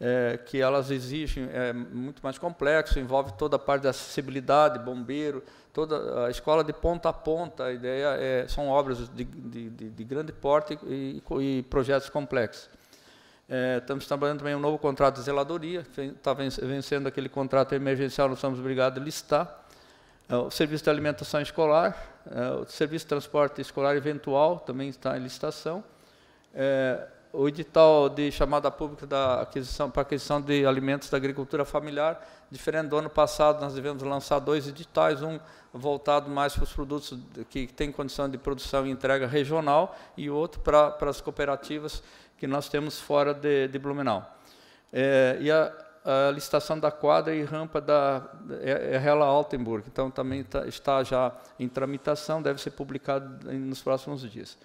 é, que elas exigem, é muito mais complexo, envolve toda a parte da acessibilidade, bombeiro, toda a escola de ponta a ponta, a ideia é, são obras de, de, de grande porte e, e projetos complexos. É, estamos trabalhando também um novo contrato de zeladoria, está vencendo aquele contrato emergencial, nós somos obrigados a listar. É, o serviço de alimentação escolar, é, o serviço de transporte escolar eventual também está em licitação. É, o edital de chamada pública da aquisição, para aquisição de alimentos da agricultura familiar, diferente do ano passado, nós devemos lançar dois editais, um voltado mais para os produtos que têm condição de produção e entrega regional e outro para, para as cooperativas que nós temos fora de, de Blumenau. É, e a, a, licitação da quadra e rampa da é, é Altenburg, então também tá, está já em tramitação, deve ser publicado nos próximos dias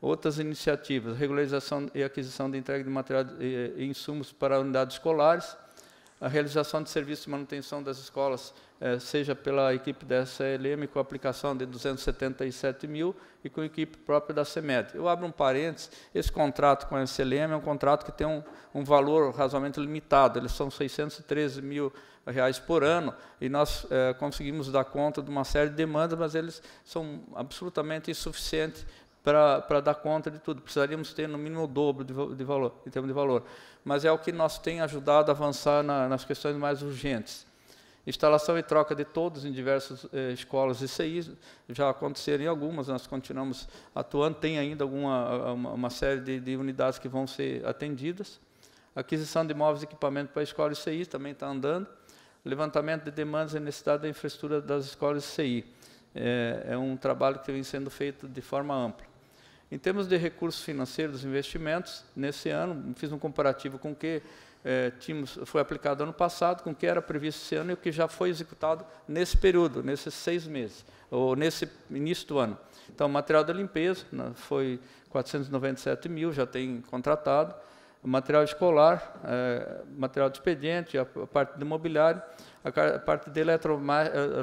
outras iniciativas, regularização e aquisição de entrega de material e, e insumos para unidades escolares, a realização de serviços de manutenção das escolas, eh, seja pela equipe da SLM, com aplicação de 277 mil e com a equipe própria da CEMED. Eu abro um parênteses, esse contrato com a SLM é um contrato que tem um, um valor razoavelmente limitado, eles são 613 mil reais por ano, e nós eh, conseguimos dar conta de uma série de demandas, mas eles são absolutamente insuficientes para dar conta de tudo. Precisaríamos ter no mínimo o dobro de, de valor, em termos de valor. Mas é o que nós tem ajudado a avançar na, nas questões mais urgentes. Instalação e troca de todos em diversas eh, escolas e CIs, já aconteceram em algumas, nós continuamos atuando, tem ainda alguma, uma, uma série de, de, unidades que vão ser atendidas. Aquisição de imóveis e equipamento para escolas e CIs também está andando. Levantamento de demandas e necessidade da infraestrutura das escolas e CI. É, é um trabalho que vem sendo feito de forma ampla. Em termos de recursos financeiros, investimentos, nesse ano, fiz um comparativo com o que é, tínhamos, foi aplicado ano passado, com o que era previsto esse ano e o que já foi executado nesse período, nesses seis meses, ou nesse início do ano. Então, material de limpeza né, foi 497 mil, já tem contratado. Material escolar, é, material de expediente, a, a parte do mobiliário, a, a parte de eh,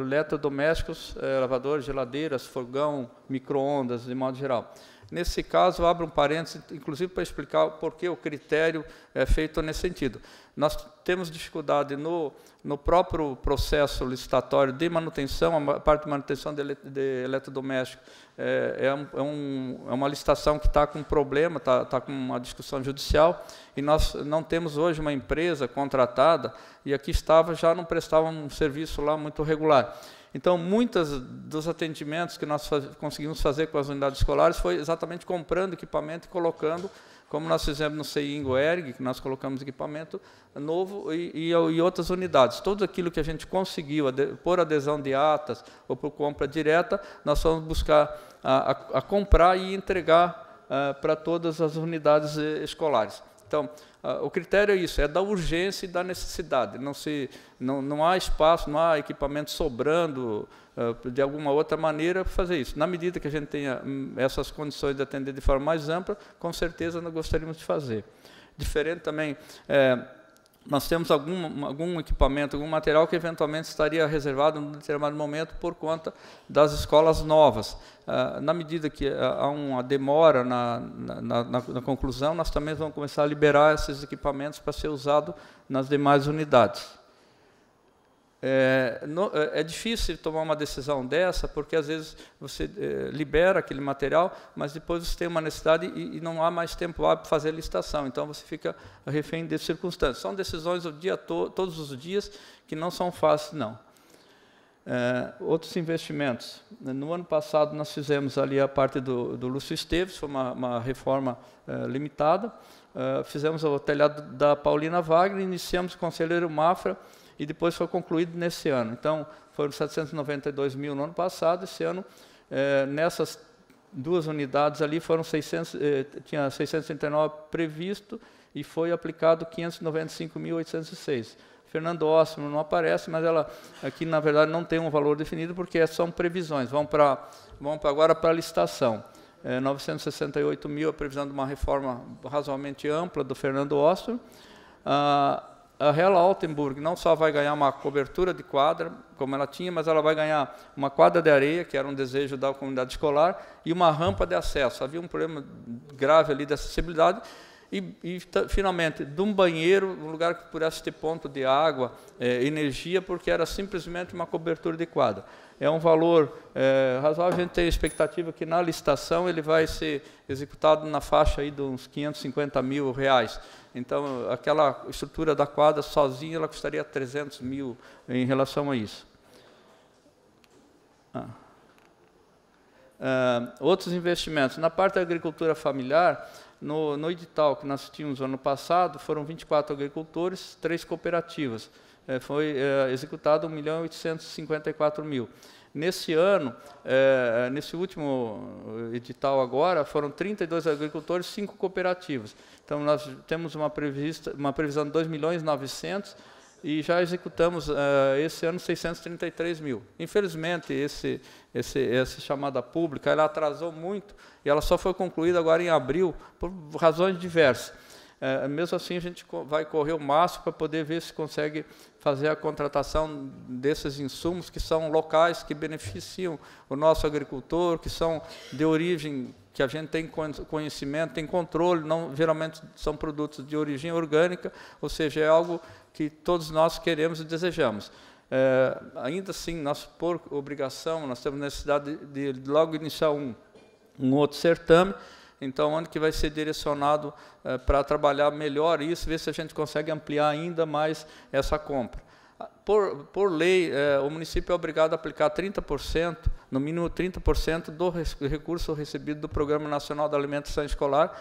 eletrodomésticos, é, lavadores, geladeiras, fogão, micro-ondas, de modo geral. Nesse caso, abro um parênteses, inclusive para explicar por que o critério é feito nesse sentido. Nós temos dificuldade no, no próprio processo licitatório de manutenção, a parte de manutenção de, de eletrodoméstico é, é, é, um, é, uma licitação que está com problema, está, está com uma discussão judicial, e nós não temos hoje uma empresa contratada, e aqui estava já não prestava um serviço lá muito regular. Então, muitos dos atendimentos que nós faz, conseguimos fazer com as unidades escolares foi exatamente comprando equipamento e colocando, como nós fizemos no CI Erg, que nós colocamos equipamento novo e, e, e, outras unidades. Tudo aquilo que a gente conseguiu por adesão de atas ou por compra direta, nós fomos buscar a, a, a comprar e entregar ah, para todas as unidades eh, escolares. Então, ah, o critério é isso, é da urgência e da necessidade. Não, se, não, não há espaço, não há equipamento sobrando ah, de alguma outra maneira para fazer isso. Na medida que a gente tenha hum, essas condições de atender de forma mais ampla, com certeza nós gostaríamos de fazer. Diferente também. É, nós temos algum, algum equipamento, algum material que eventualmente estaria reservado em um determinado momento por conta das escolas novas. Ah, na medida que ah, há uma demora na, na, na, na, conclusão, nós também vamos começar a liberar esses equipamentos para ser usado nas demais unidades. É, no, é, é, difícil tomar uma decisão dessa, porque às vezes você é, libera aquele material, mas depois você tem uma necessidade e, e não há mais tempo para fazer licitação. Então você fica refém de circunstâncias. São decisões o dia to, todos os dias que não são fáceis, não. É, outros investimentos. No ano passado nós fizemos ali a parte do, do Lúcio Esteves, foi uma, uma reforma é, limitada. É, fizemos o telhado da Paulina Wagner, iniciamos o conselheiro Mafra e depois foi concluído nesse ano. Então, foram 792 mil no ano passado, esse ano, eh, nessas duas unidades ali, foram 600, eh, tinha 639 previsto e foi aplicado 595.806. Fernando Ossimo não aparece, mas ela aqui, na verdade, não tem um valor definido, porque é, são previsões, vão vão pra agora para a licitação. É, eh, 968 mil, a previsão de uma reforma razoavelmente ampla do Fernando Ossimo. Ah, a Hela Altenburg não só vai ganhar uma cobertura de quadra, como ela tinha, mas ela vai ganhar uma quadra de areia, que era um desejo da comunidade escolar, e uma rampa de acesso. Havia um problema grave ali de acessibilidade. E, e finalmente, de um banheiro, um lugar que pudesse ter ponto de água, é, energia, porque era simplesmente uma cobertura de quadra. É um valor é, razoável, a gente tem a expectativa que na licitação ele vai ser executado na faixa aí de uns 550 mil reais. Então, aquela estrutura da quadra sozinha, ela custaria 300 mil em relação a isso. Ah. Uh, outros investimentos. Na parte da agricultura familiar, no, no edital que nós tínhamos ano passado, foram 24 agricultores, três cooperativas. É, foi é, executado 1 milhão e 854 mil. Nesse ano, é, é nesse último uh, edital agora, foram 32 agricultores, 5 cooperativas. Então, nós temos uma, prevista, uma previsão de 2 milhões e 900 e já executamos uh, esse ano 633 mil. Infelizmente, esse, esse, essa chamada pública ela atrasou muito e ela só foi concluída agora em abril por razões diversas. Uh, mesmo assim, a gente vai correr o máximo para poder ver se consegue fazer a contratação desses insumos que são locais, que beneficiam o nosso agricultor, que são de origem que a gente tem conhecimento, tem controle, não geralmente são produtos de origem orgânica, ou seja, é algo que todos nós queremos e desejamos. É, ainda assim, nós por obrigação, nós temos necessidade de, de logo iniciar um, um outro certame, então, ano que vai ser direcionado eh, para trabalhar melhor isso, ver se a gente consegue ampliar ainda mais essa compra. Ah, por, por lei, eh, o município é obrigado a aplicar 30%, no mínimo 30% do recurso recebido do Programa Nacional de Alimentação Escolar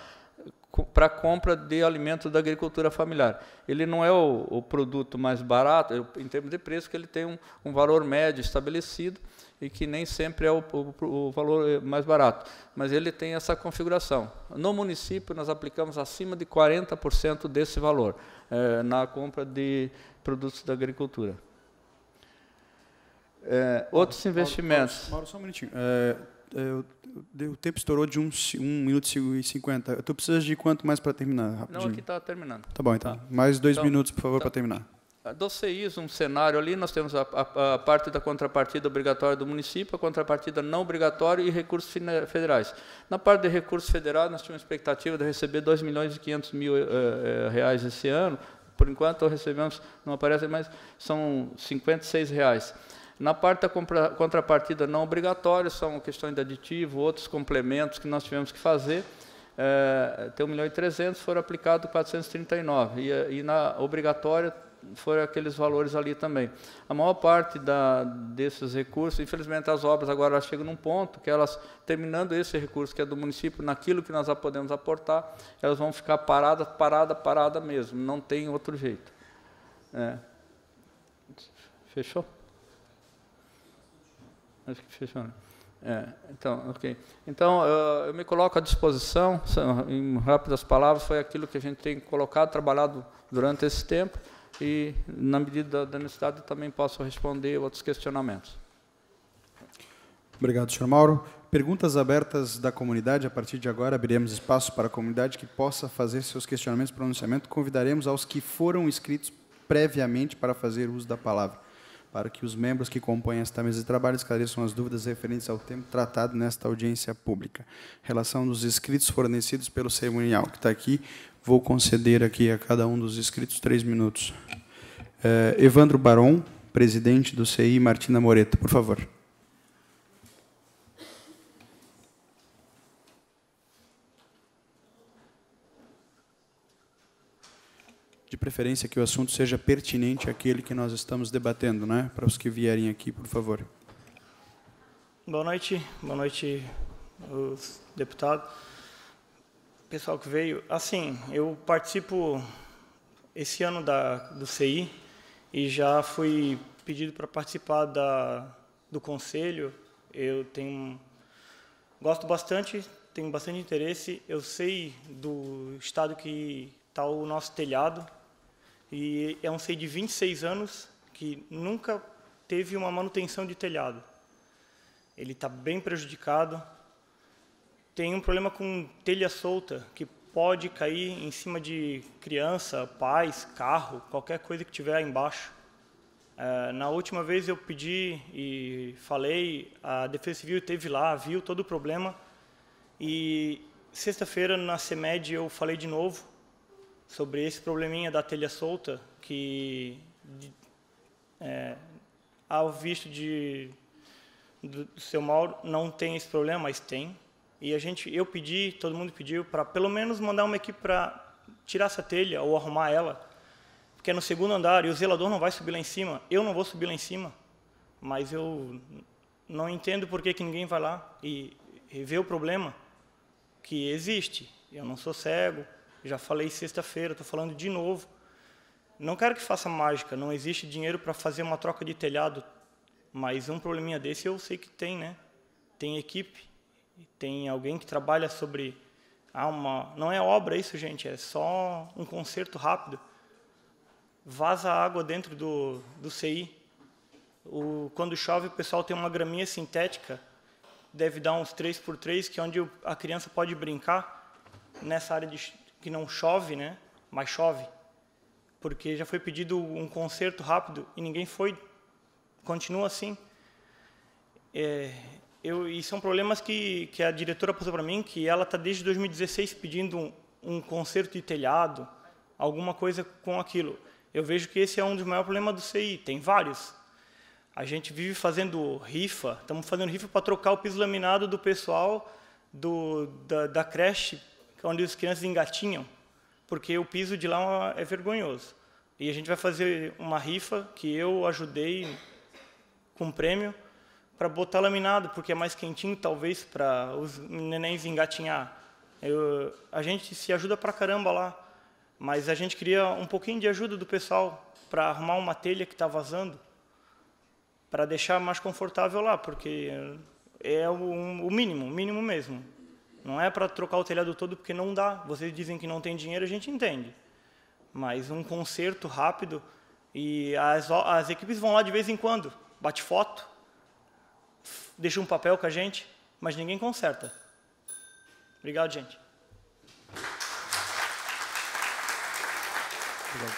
para compra de alimentos da agricultura familiar. Ele não é o, o produto mais barato, em termos de preço, que ele tem um, um valor médio estabelecido, e que nem sempre é o, o, o, valor mais barato, mas ele tem essa configuração. No município, nós aplicamos acima de 40% desse valor é, na compra de produtos da agricultura. É, outros investimentos. Mauro, só um minutinho. É, eu, eu, o tempo estourou de 1 um, um minuto e 50. Tu precisa de quanto mais para terminar? Rapidinho. Não, aqui está terminando. Tá bom, então. Tá. Mais dois então, minutos, por favor, tá. para terminar do CEIS, um cenário ali, nós temos a, a, a, parte da contrapartida obrigatória do município, a contrapartida não obrigatória e recursos federais. Na parte de recursos federais, nós tínhamos expectativa de receber 2 milhões e 500 mil eh, eh, reais esse ano, por enquanto recebemos, não aparece, mas são 56 reais. Na parte da compra, contrapartida não obrigatória, são questões de aditivo, outros complementos que nós tivemos que fazer, é, tem 1 milhão e 300, foram aplicados 439. E, e na obrigatória, foram aqueles valores ali também. A maior parte da, desses recursos, infelizmente as obras agora chegam num ponto que elas, terminando esse recurso que é do município, naquilo que nós já podemos aportar, elas vão ficar parada, parada, parada mesmo, não tem outro jeito. É. Fechou? Acho que fechou, né? É, então, ok. Então, eu, eu, me coloco à disposição, em rápidas palavras, foi aquilo que a gente tem colocado, trabalhado durante esse tempo e, na medida da necessidade, também posso responder outros questionamentos. Obrigado, senhor Mauro. Perguntas abertas da comunidade. A partir de agora, abriremos espaço para a comunidade que possa fazer seus questionamentos, pronunciamento. Convidaremos aos que foram inscritos previamente para fazer uso da palavra para que os membros que compõem esta mesa de trabalho esclareçam as dúvidas referentes ao tema tratado nesta audiência pública. Relação dos escritos fornecidos pelo cerimonial, que está aqui. Vou conceder aqui a cada um dos escritos três minutos. Eh, Evandro Baron, presidente do CI, Martina Moreto, por favor. de preferência que o assunto seja pertinente àquele que nós estamos debatendo, né? Para os que vierem aqui, por favor. Boa noite, boa noite, os deputados, pessoal que veio. Assim, eu participo esse ano da do CI e já fui pedido para participar da do conselho. Eu tenho gosto bastante, tenho bastante interesse. Eu sei do estado que está o nosso telhado e é um SEI de 26 anos que nunca teve uma manutenção de telhado. Ele está bem prejudicado. Tem um problema com telha solta, que pode cair em cima de criança, pais, carro, qualquer coisa que tiver embaixo. É, na última vez eu pedi e falei, a Defesa Civil esteve lá, viu todo o problema. E sexta-feira na CEMED eu falei de novo sobre esse probleminha da telha solta, que de, é, ao visto de do seu Mauro não tem esse problema, mas tem. E a gente, eu pedi, todo mundo pediu para pelo menos mandar uma equipe para tirar essa telha ou arrumar ela, porque é no segundo andar e o zelador não vai subir lá em cima. Eu não vou subir lá em cima, mas eu não entendo por que, que ninguém vai lá e, e vê o problema que existe. Eu não sou cego, já falei sexta-feira, estou falando de novo. Não quero que faça mágica, não existe dinheiro para fazer uma troca de telhado, mas um probleminha desse eu sei que tem, né? Tem equipe, tem alguém que trabalha sobre ah, uma, não é obra isso, gente, é só um conserto rápido. Vaza água dentro do, do CI. O, quando chove, o pessoal tem uma graminha sintética, deve dar uns 3 por 3 que é onde a criança pode brincar nessa área de, que não chove, né? Mas chove. Porque já foi pedido um conserto rápido e ninguém foi. Continua assim. É, eu, e são é problemas que, que a diretora passou para mim, que ela está desde 2016 pedindo um, um de telhado, alguma coisa com aquilo. Eu vejo que esse é um dos maiores problemas do CI, tem vários. A gente vive fazendo rifa, estamos fazendo rifa para trocar o piso laminado do pessoal do, da, da creche é onde as crianças engatinham, porque o piso de lá é vergonhoso. E a gente vai fazer uma rifa que eu ajudei com um prêmio para botar laminado, porque é mais quentinho, talvez, para os nenéns engatinhar. Eu, a gente se ajuda para caramba lá, mas a gente queria um pouquinho de ajuda do pessoal para arrumar uma telha que está vazando, para deixar mais confortável lá, porque é o, um, o mínimo, o mínimo mesmo. Não é para trocar o telhado todo porque não dá. Vocês dizem que não tem dinheiro, a gente entende. Mas um conserto rápido e as, as equipes vão lá de vez em quando, bate foto, deixa um papel com a gente, mas ninguém conserta. Obrigado, gente. Obrigado.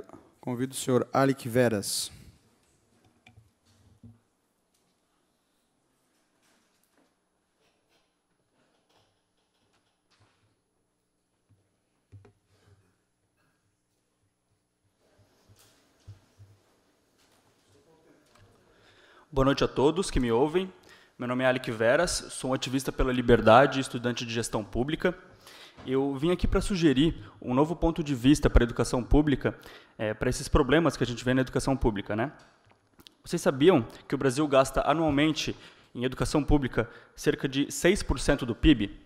Obrigado. Convido o senhor Alec Veras. Boa noite a todos que me ouvem. Meu nome é Alec Veras, sou um ativista pela liberdade e estudante de gestão pública. Eu vim aqui para sugerir um novo ponto de vista para a educação pública, é, para esses problemas que a gente vê na educação pública. Né? Vocês sabiam que o Brasil gasta anualmente em educação pública cerca de 6% do PIB?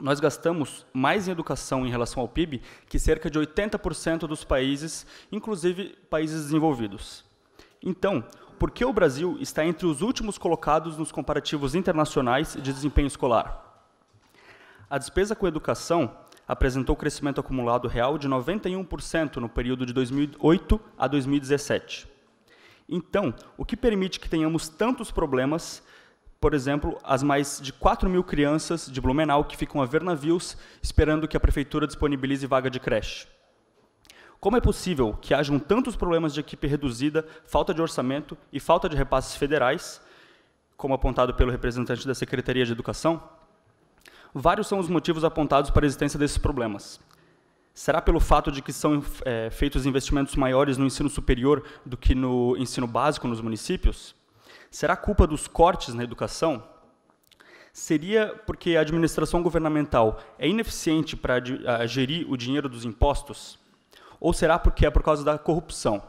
Nós gastamos mais em educação em relação ao PIB que cerca de 80% dos países, inclusive países desenvolvidos. Então, por que o Brasil está entre os últimos colocados nos comparativos internacionais de desempenho escolar. A despesa com educação apresentou crescimento acumulado real de 91% no período de 2008 a 2017. Então, o que permite que tenhamos tantos problemas, por exemplo, as mais de 4 mil crianças de Blumenau que ficam a ver navios esperando que a prefeitura disponibilize vaga de creche? Como é possível que hajam tantos problemas de equipe reduzida, falta de orçamento e falta de repasses federais, como apontado pelo representante da Secretaria de Educação? Vários são os motivos apontados para a existência desses problemas. Será pelo fato de que são é, feitos investimentos maiores no ensino superior do que no ensino básico nos municípios? Será culpa dos cortes na educação? Seria porque a administração governamental é ineficiente para gerir o dinheiro dos impostos? ou será porque é por causa da corrupção?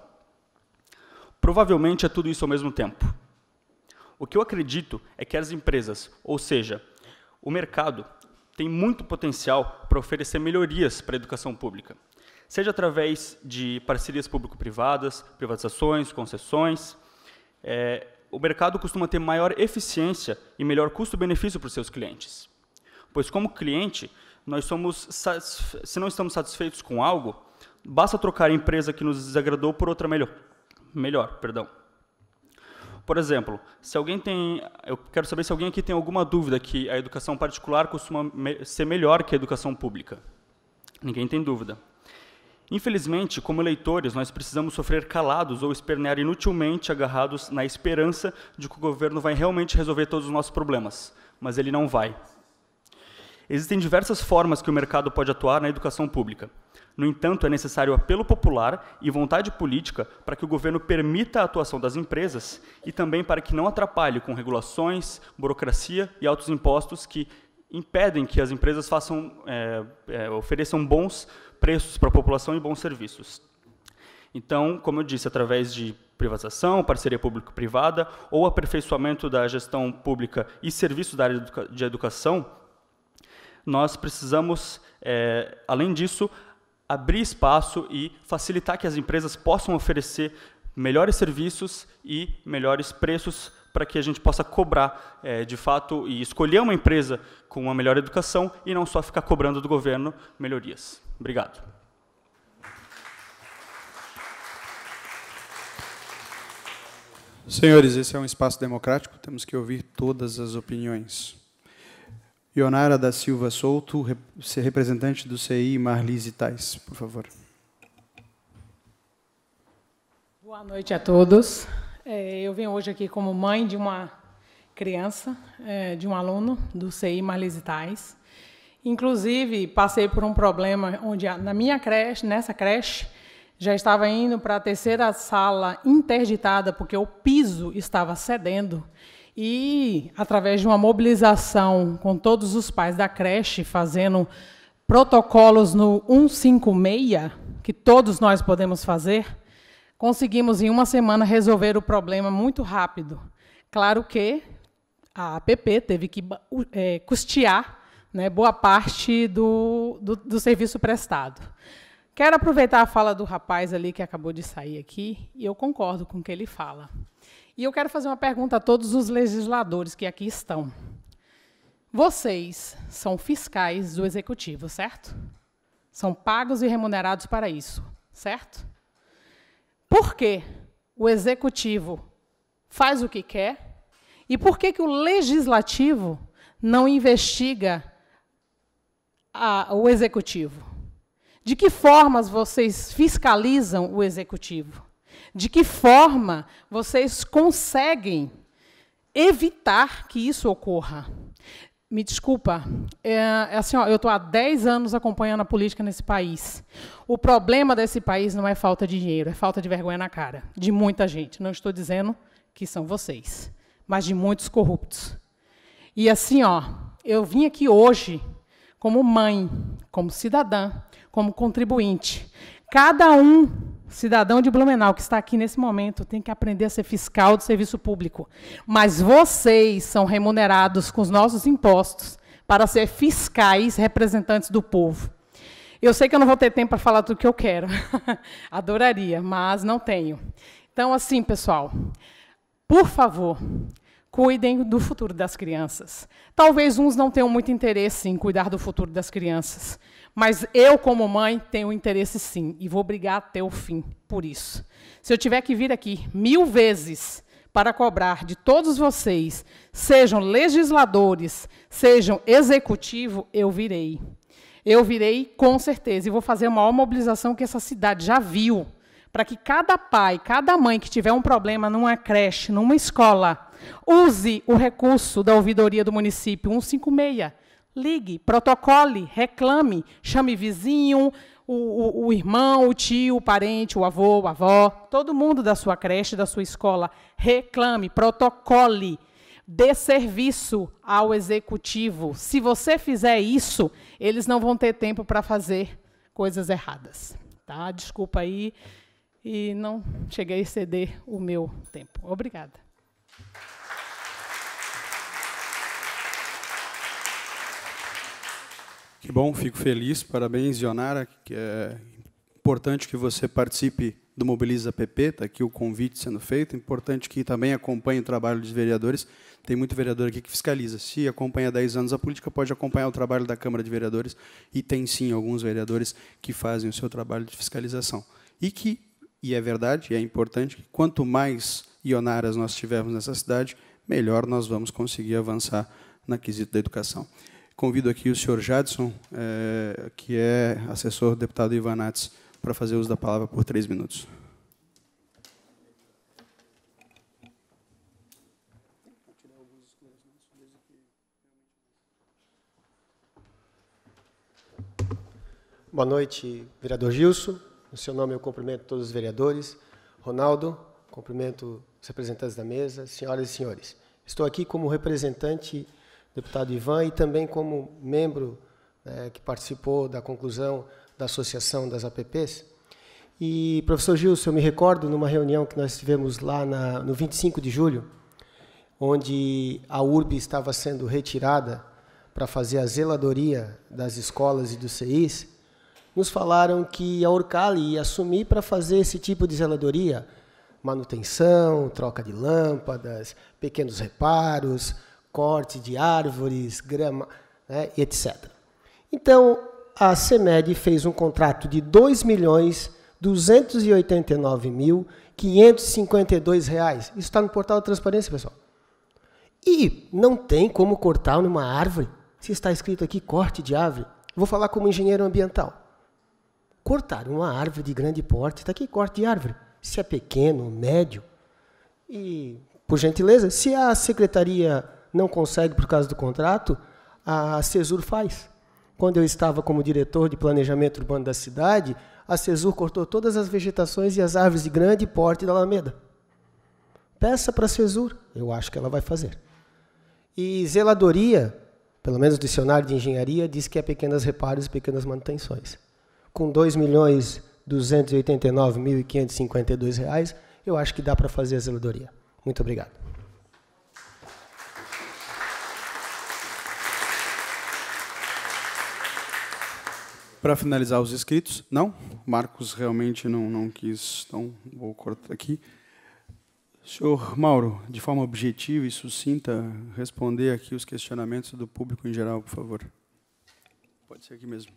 Provavelmente é tudo isso ao mesmo tempo. O que eu acredito é que as empresas, ou seja, o mercado, tem muito potencial para oferecer melhorias para a educação pública, seja através de parcerias público-privadas, privatizações, concessões. É, o mercado costuma ter maior eficiência e melhor custo-benefício para os seus clientes. Pois, como cliente, nós somos se não estamos satisfeitos com algo, basta trocar a empresa que nos desagradou por outra melhor. Melhor, perdão. Por exemplo, se alguém tem, eu quero saber se alguém aqui tem alguma dúvida que a educação particular costuma ser melhor que a educação pública. Ninguém tem dúvida. Infelizmente, como eleitores, nós precisamos sofrer calados ou espernear inutilmente agarrados na esperança de que o governo vai realmente resolver todos os nossos problemas, mas ele não vai. Existem diversas formas que o mercado pode atuar na educação pública. No entanto, é necessário apelo popular e vontade política para que o governo permita a atuação das empresas e também para que não atrapalhe com regulações, burocracia e altos impostos que impedem que as empresas façam, é, é, ofereçam bons preços para a população e bons serviços. Então, como eu disse, através de privatização, parceria público-privada ou aperfeiçoamento da gestão pública e serviços da área de educação, nós precisamos, é, além disso, abrir espaço e facilitar que as empresas possam oferecer melhores serviços e melhores preços para que a gente possa cobrar é, de fato e escolher uma empresa com uma melhor educação e não só ficar cobrando do governo melhorias. Obrigado. Senhores, esse é um espaço democrático, temos que ouvir todas as opiniões. Ionara da Silva Souto, representante do CI Marlise Tais, por favor. Boa noite a todos. É, eu venho hoje aqui como mãe de uma criança, é, de um aluno do CI Marlise Tais. Inclusive, passei por um problema onde na minha creche, nessa creche, já estava indo para a terceira sala interditada porque o piso estava cedendo e, através de uma mobilização com todos os pais da creche, fazendo protocolos no 156, que todos nós podemos fazer, conseguimos, em uma semana, resolver o problema muito rápido. Claro que a APP teve que é, custear né, boa parte do, do, do serviço prestado. Quero aproveitar a fala do rapaz ali que acabou de sair aqui, e eu concordo com o que ele fala. E eu quero fazer uma pergunta a todos os legisladores que aqui estão. Vocês são fiscais do executivo, certo? São pagos e remunerados para isso, certo? Por que o executivo faz o que quer e por que, que o legislativo não investiga a, o executivo? De que formas vocês fiscalizam o executivo? de que forma vocês conseguem evitar que isso ocorra. Me desculpa, é, é assim, ó, eu estou há 10 anos acompanhando a política nesse país. O problema desse país não é falta de dinheiro, é falta de vergonha na cara, de muita gente. Não estou dizendo que são vocês, mas de muitos corruptos. E assim, ó, eu vim aqui hoje como mãe, como cidadã, como contribuinte. Cada um cidadão de Blumenau que está aqui nesse momento tem que aprender a ser fiscal do serviço público. Mas vocês são remunerados com os nossos impostos para ser fiscais representantes do povo. Eu sei que eu não vou ter tempo para falar tudo o que eu quero. Adoraria, mas não tenho. Então, assim, pessoal, por favor, cuidem do futuro das crianças. Talvez uns não tenham muito interesse em cuidar do futuro das crianças. Mas eu, como mãe, tenho interesse sim e vou brigar até o fim por isso. Se eu tiver que vir aqui mil vezes para cobrar de todos vocês, sejam legisladores, sejam executivo, eu virei. Eu virei com certeza e vou fazer a maior mobilização que essa cidade já viu, para que cada pai, cada mãe que tiver um problema numa creche, numa escola, use o recurso da ouvidoria do município 156 Ligue, protocole, reclame, chame vizinho, o, o, o, irmão, o tio, o parente, o avô, a avó, todo mundo da sua creche, da sua escola, reclame, protocole, dê serviço ao executivo. Se você fizer isso, eles não vão ter tempo para fazer coisas erradas. Tá? Desculpa aí, e não cheguei a exceder o meu tempo. Obrigada. Que bom, fico feliz. Parabéns, Ionara. Que é importante que você participe do Mobiliza PP, está aqui o convite sendo feito. Importante que também acompanhe o trabalho dos vereadores. Tem muito vereador aqui que fiscaliza. Se acompanha há 10 anos a política, pode acompanhar o trabalho da Câmara de Vereadores. E tem, sim, alguns vereadores que fazem o seu trabalho de fiscalização. E que, e é verdade, é importante, que quanto mais ionaras nós tivermos nessa cidade, melhor nós vamos conseguir avançar na quesito da educação. Convido aqui o senhor Jadson, é, que é assessor do deputado Ivanates, para fazer uso da palavra por três minutos. Boa noite, vereador Gilson. No seu nome, eu cumprimento todos os vereadores. Ronaldo, cumprimento os representantes da mesa, senhoras e senhores. Estou aqui como representante deputado Ivan, e também como membro é, que participou da conclusão da Associação das APPs. E, professor Gilson, eu me recordo numa reunião que nós tivemos lá na, no 25 de julho, onde a URB estava sendo retirada para fazer a zeladoria das escolas e dos CIs, nos falaram que a Orcali ia assumir para fazer esse tipo de zeladoria, manutenção, troca de lâmpadas, pequenos reparos, corte de árvores, grama né, etc. Então, a CEMED fez um contrato de R$ 2.289.552. Isso está no portal da transparência, pessoal. E não tem como cortar numa árvore. Se está escrito aqui corte de árvore, vou falar como engenheiro ambiental. Cortar uma árvore de grande porte, está aqui corte de árvore. Se é pequeno, médio. E, por gentileza, se a secretaria não consegue por causa do contrato, a CESUR faz. Quando eu estava como diretor de planejamento urbano da cidade, a CESUR cortou todas as vegetações e as árvores de grande porte da Alameda. Peça para a CESUR, eu acho que ela vai fazer. E zeladoria, pelo menos o dicionário de engenharia, diz que é pequenos reparos e pequenas manutenções. Com R$ reais, eu acho que dá para fazer a zeladoria. Muito obrigado. Para finalizar os escritos, não, Marcos realmente não, não quis, então vou cortar aqui. Senhor Mauro, de forma objetiva e sucinta, responder aqui os questionamentos do público em geral, por favor. Pode ser aqui mesmo.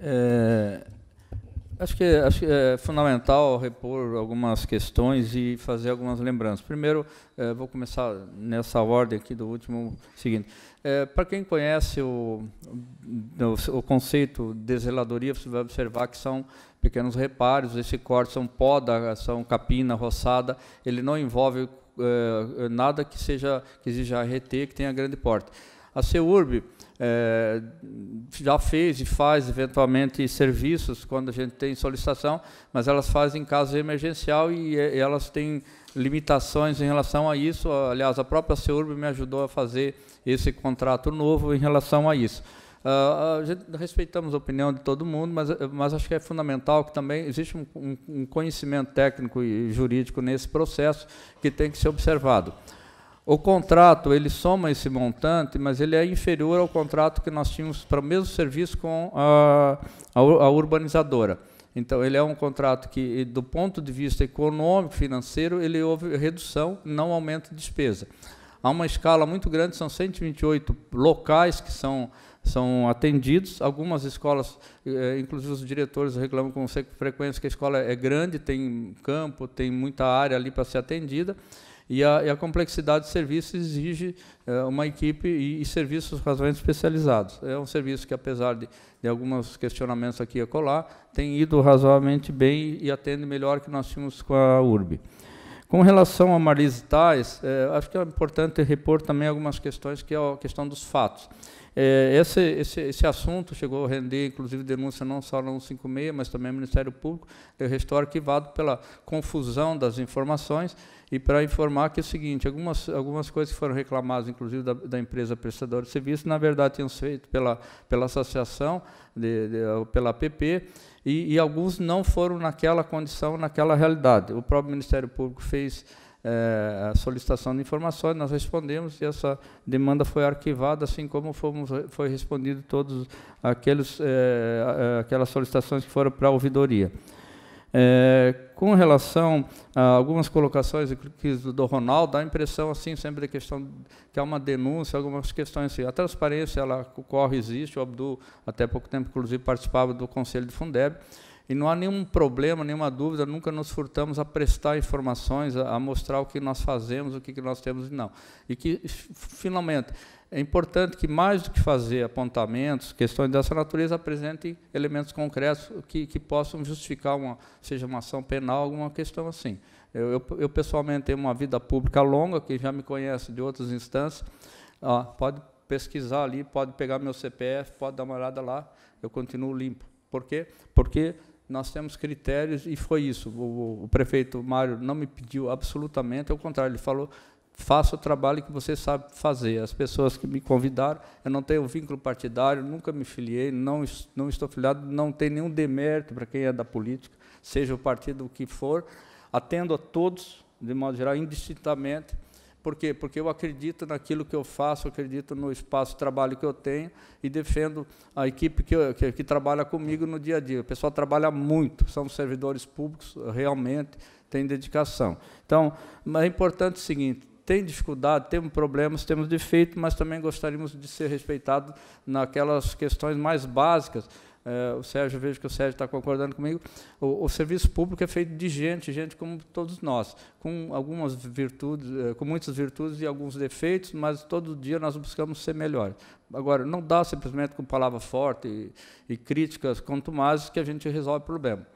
É, Acho que, acho que, é fundamental repor algumas questões e fazer algumas lembranças. Primeiro, eh, vou começar nessa ordem aqui do último seguinte. Eh, Para quem conhece o, o, o, conceito de zeladoria, você vai observar que são pequenos reparos, esse corte são poda, são capina, roçada, ele não envolve eh, nada que seja que exija reter, que tenha grande porte. A CEURB, é, já fez e faz eventualmente serviços quando a gente tem solicitação, mas elas fazem em caso emergencial e, e elas têm limitações em relação a isso. Aliás, a própria Ceurb me ajudou a fazer esse contrato novo em relação a isso. Uh, a gente, respeitamos a opinião de todo mundo, mas, mas acho que é fundamental que também existe um, um conhecimento técnico e jurídico nesse processo que tem que ser observado. O contrato, ele soma esse montante, mas ele é inferior ao contrato que nós tínhamos para o mesmo serviço com a, a, a urbanizadora. Então, ele é um contrato que, do ponto de vista econômico, financeiro, ele houve redução, não aumento de despesa. Há uma escala muito grande, são 128 locais que são, são atendidos. Algumas escolas, eh, inclusive os diretores reclamam com frequência que a escola é grande, tem campo, tem muita área ali para ser atendida. E a, e a complexidade de serviços exige é, uma equipe e, e, serviços razoavelmente especializados. É um serviço que, apesar de, de alguns questionamentos aqui e acolá, tem ido razoavelmente bem e atende melhor que nós tínhamos com a URB. Com relação a Marlise Tais, é, acho que é importante repor também algumas questões, que é a questão dos fatos. É, esse, esse, esse, assunto chegou a render, inclusive, denúncia não só na 156, mas também no Ministério Público, eu estou arquivado pela confusão das informações e para informar que é o seguinte, algumas, algumas coisas que foram reclamadas, inclusive, da, da empresa prestadora de serviço, na verdade, tinham sido feitas pela, pela associação, de, de, pela APP, e, e alguns não foram naquela condição, naquela realidade. O próprio Ministério Público fez é, a solicitação de informações, nós respondemos e essa demanda foi arquivada, assim como fomos, foi respondido todos aqueles, é, aquelas solicitações que foram para a ouvidoria. É, com relação a algumas colocações do Ronaldo, dá a impressão assim sempre da questão que há uma denúncia, algumas questões assim. A transparência ela ocorre, existe. O Abdu até pouco tempo, inclusive, participava do conselho de Fundeb. E não há nenhum problema, nenhuma dúvida, nunca nos furtamos a prestar informações, a, a mostrar o que nós fazemos, o que, que nós temos e não. E que, finalmente, é importante que, mais do que fazer apontamentos, questões dessa natureza, apresentem elementos concretos que, que possam justificar, uma, seja uma ação penal, alguma questão assim. Eu, eu, eu, pessoalmente, tenho uma vida pública longa, quem já me conhece de outras instâncias, ah, pode pesquisar ali, pode pegar meu CPF, pode dar uma olhada lá, eu continuo limpo. Por quê? Porque nós temos critérios e foi isso. O, o, prefeito Mário não me pediu absolutamente, ao contrário, ele falou: faça o trabalho que você sabe fazer. As pessoas que me convidaram, eu não tenho vínculo partidário, nunca me filiei, não, não estou filiado, não tem nenhum demérito para quem é da política, seja o partido que for. Atendo a todos, de modo geral, indistintamente, por quê? Porque eu acredito naquilo que eu faço, acredito no espaço de trabalho que eu tenho e defendo a equipe que, que, que, trabalha comigo no dia a dia. O pessoal trabalha muito, são servidores públicos, realmente tem dedicação. Então, é importante o seguinte: tem dificuldade, temos problemas, temos defeito, mas também gostaríamos de ser respeitados naquelas questões mais básicas é, o Sérgio, vejo que o Sérgio está concordando comigo. O, o, serviço público é feito de gente, gente como todos nós, com algumas virtudes, eh, com muitas virtudes e alguns defeitos, mas todo dia nós buscamos ser melhores. Agora, não dá simplesmente com palavra forte e, e críticas contumazes que a gente resolve o problema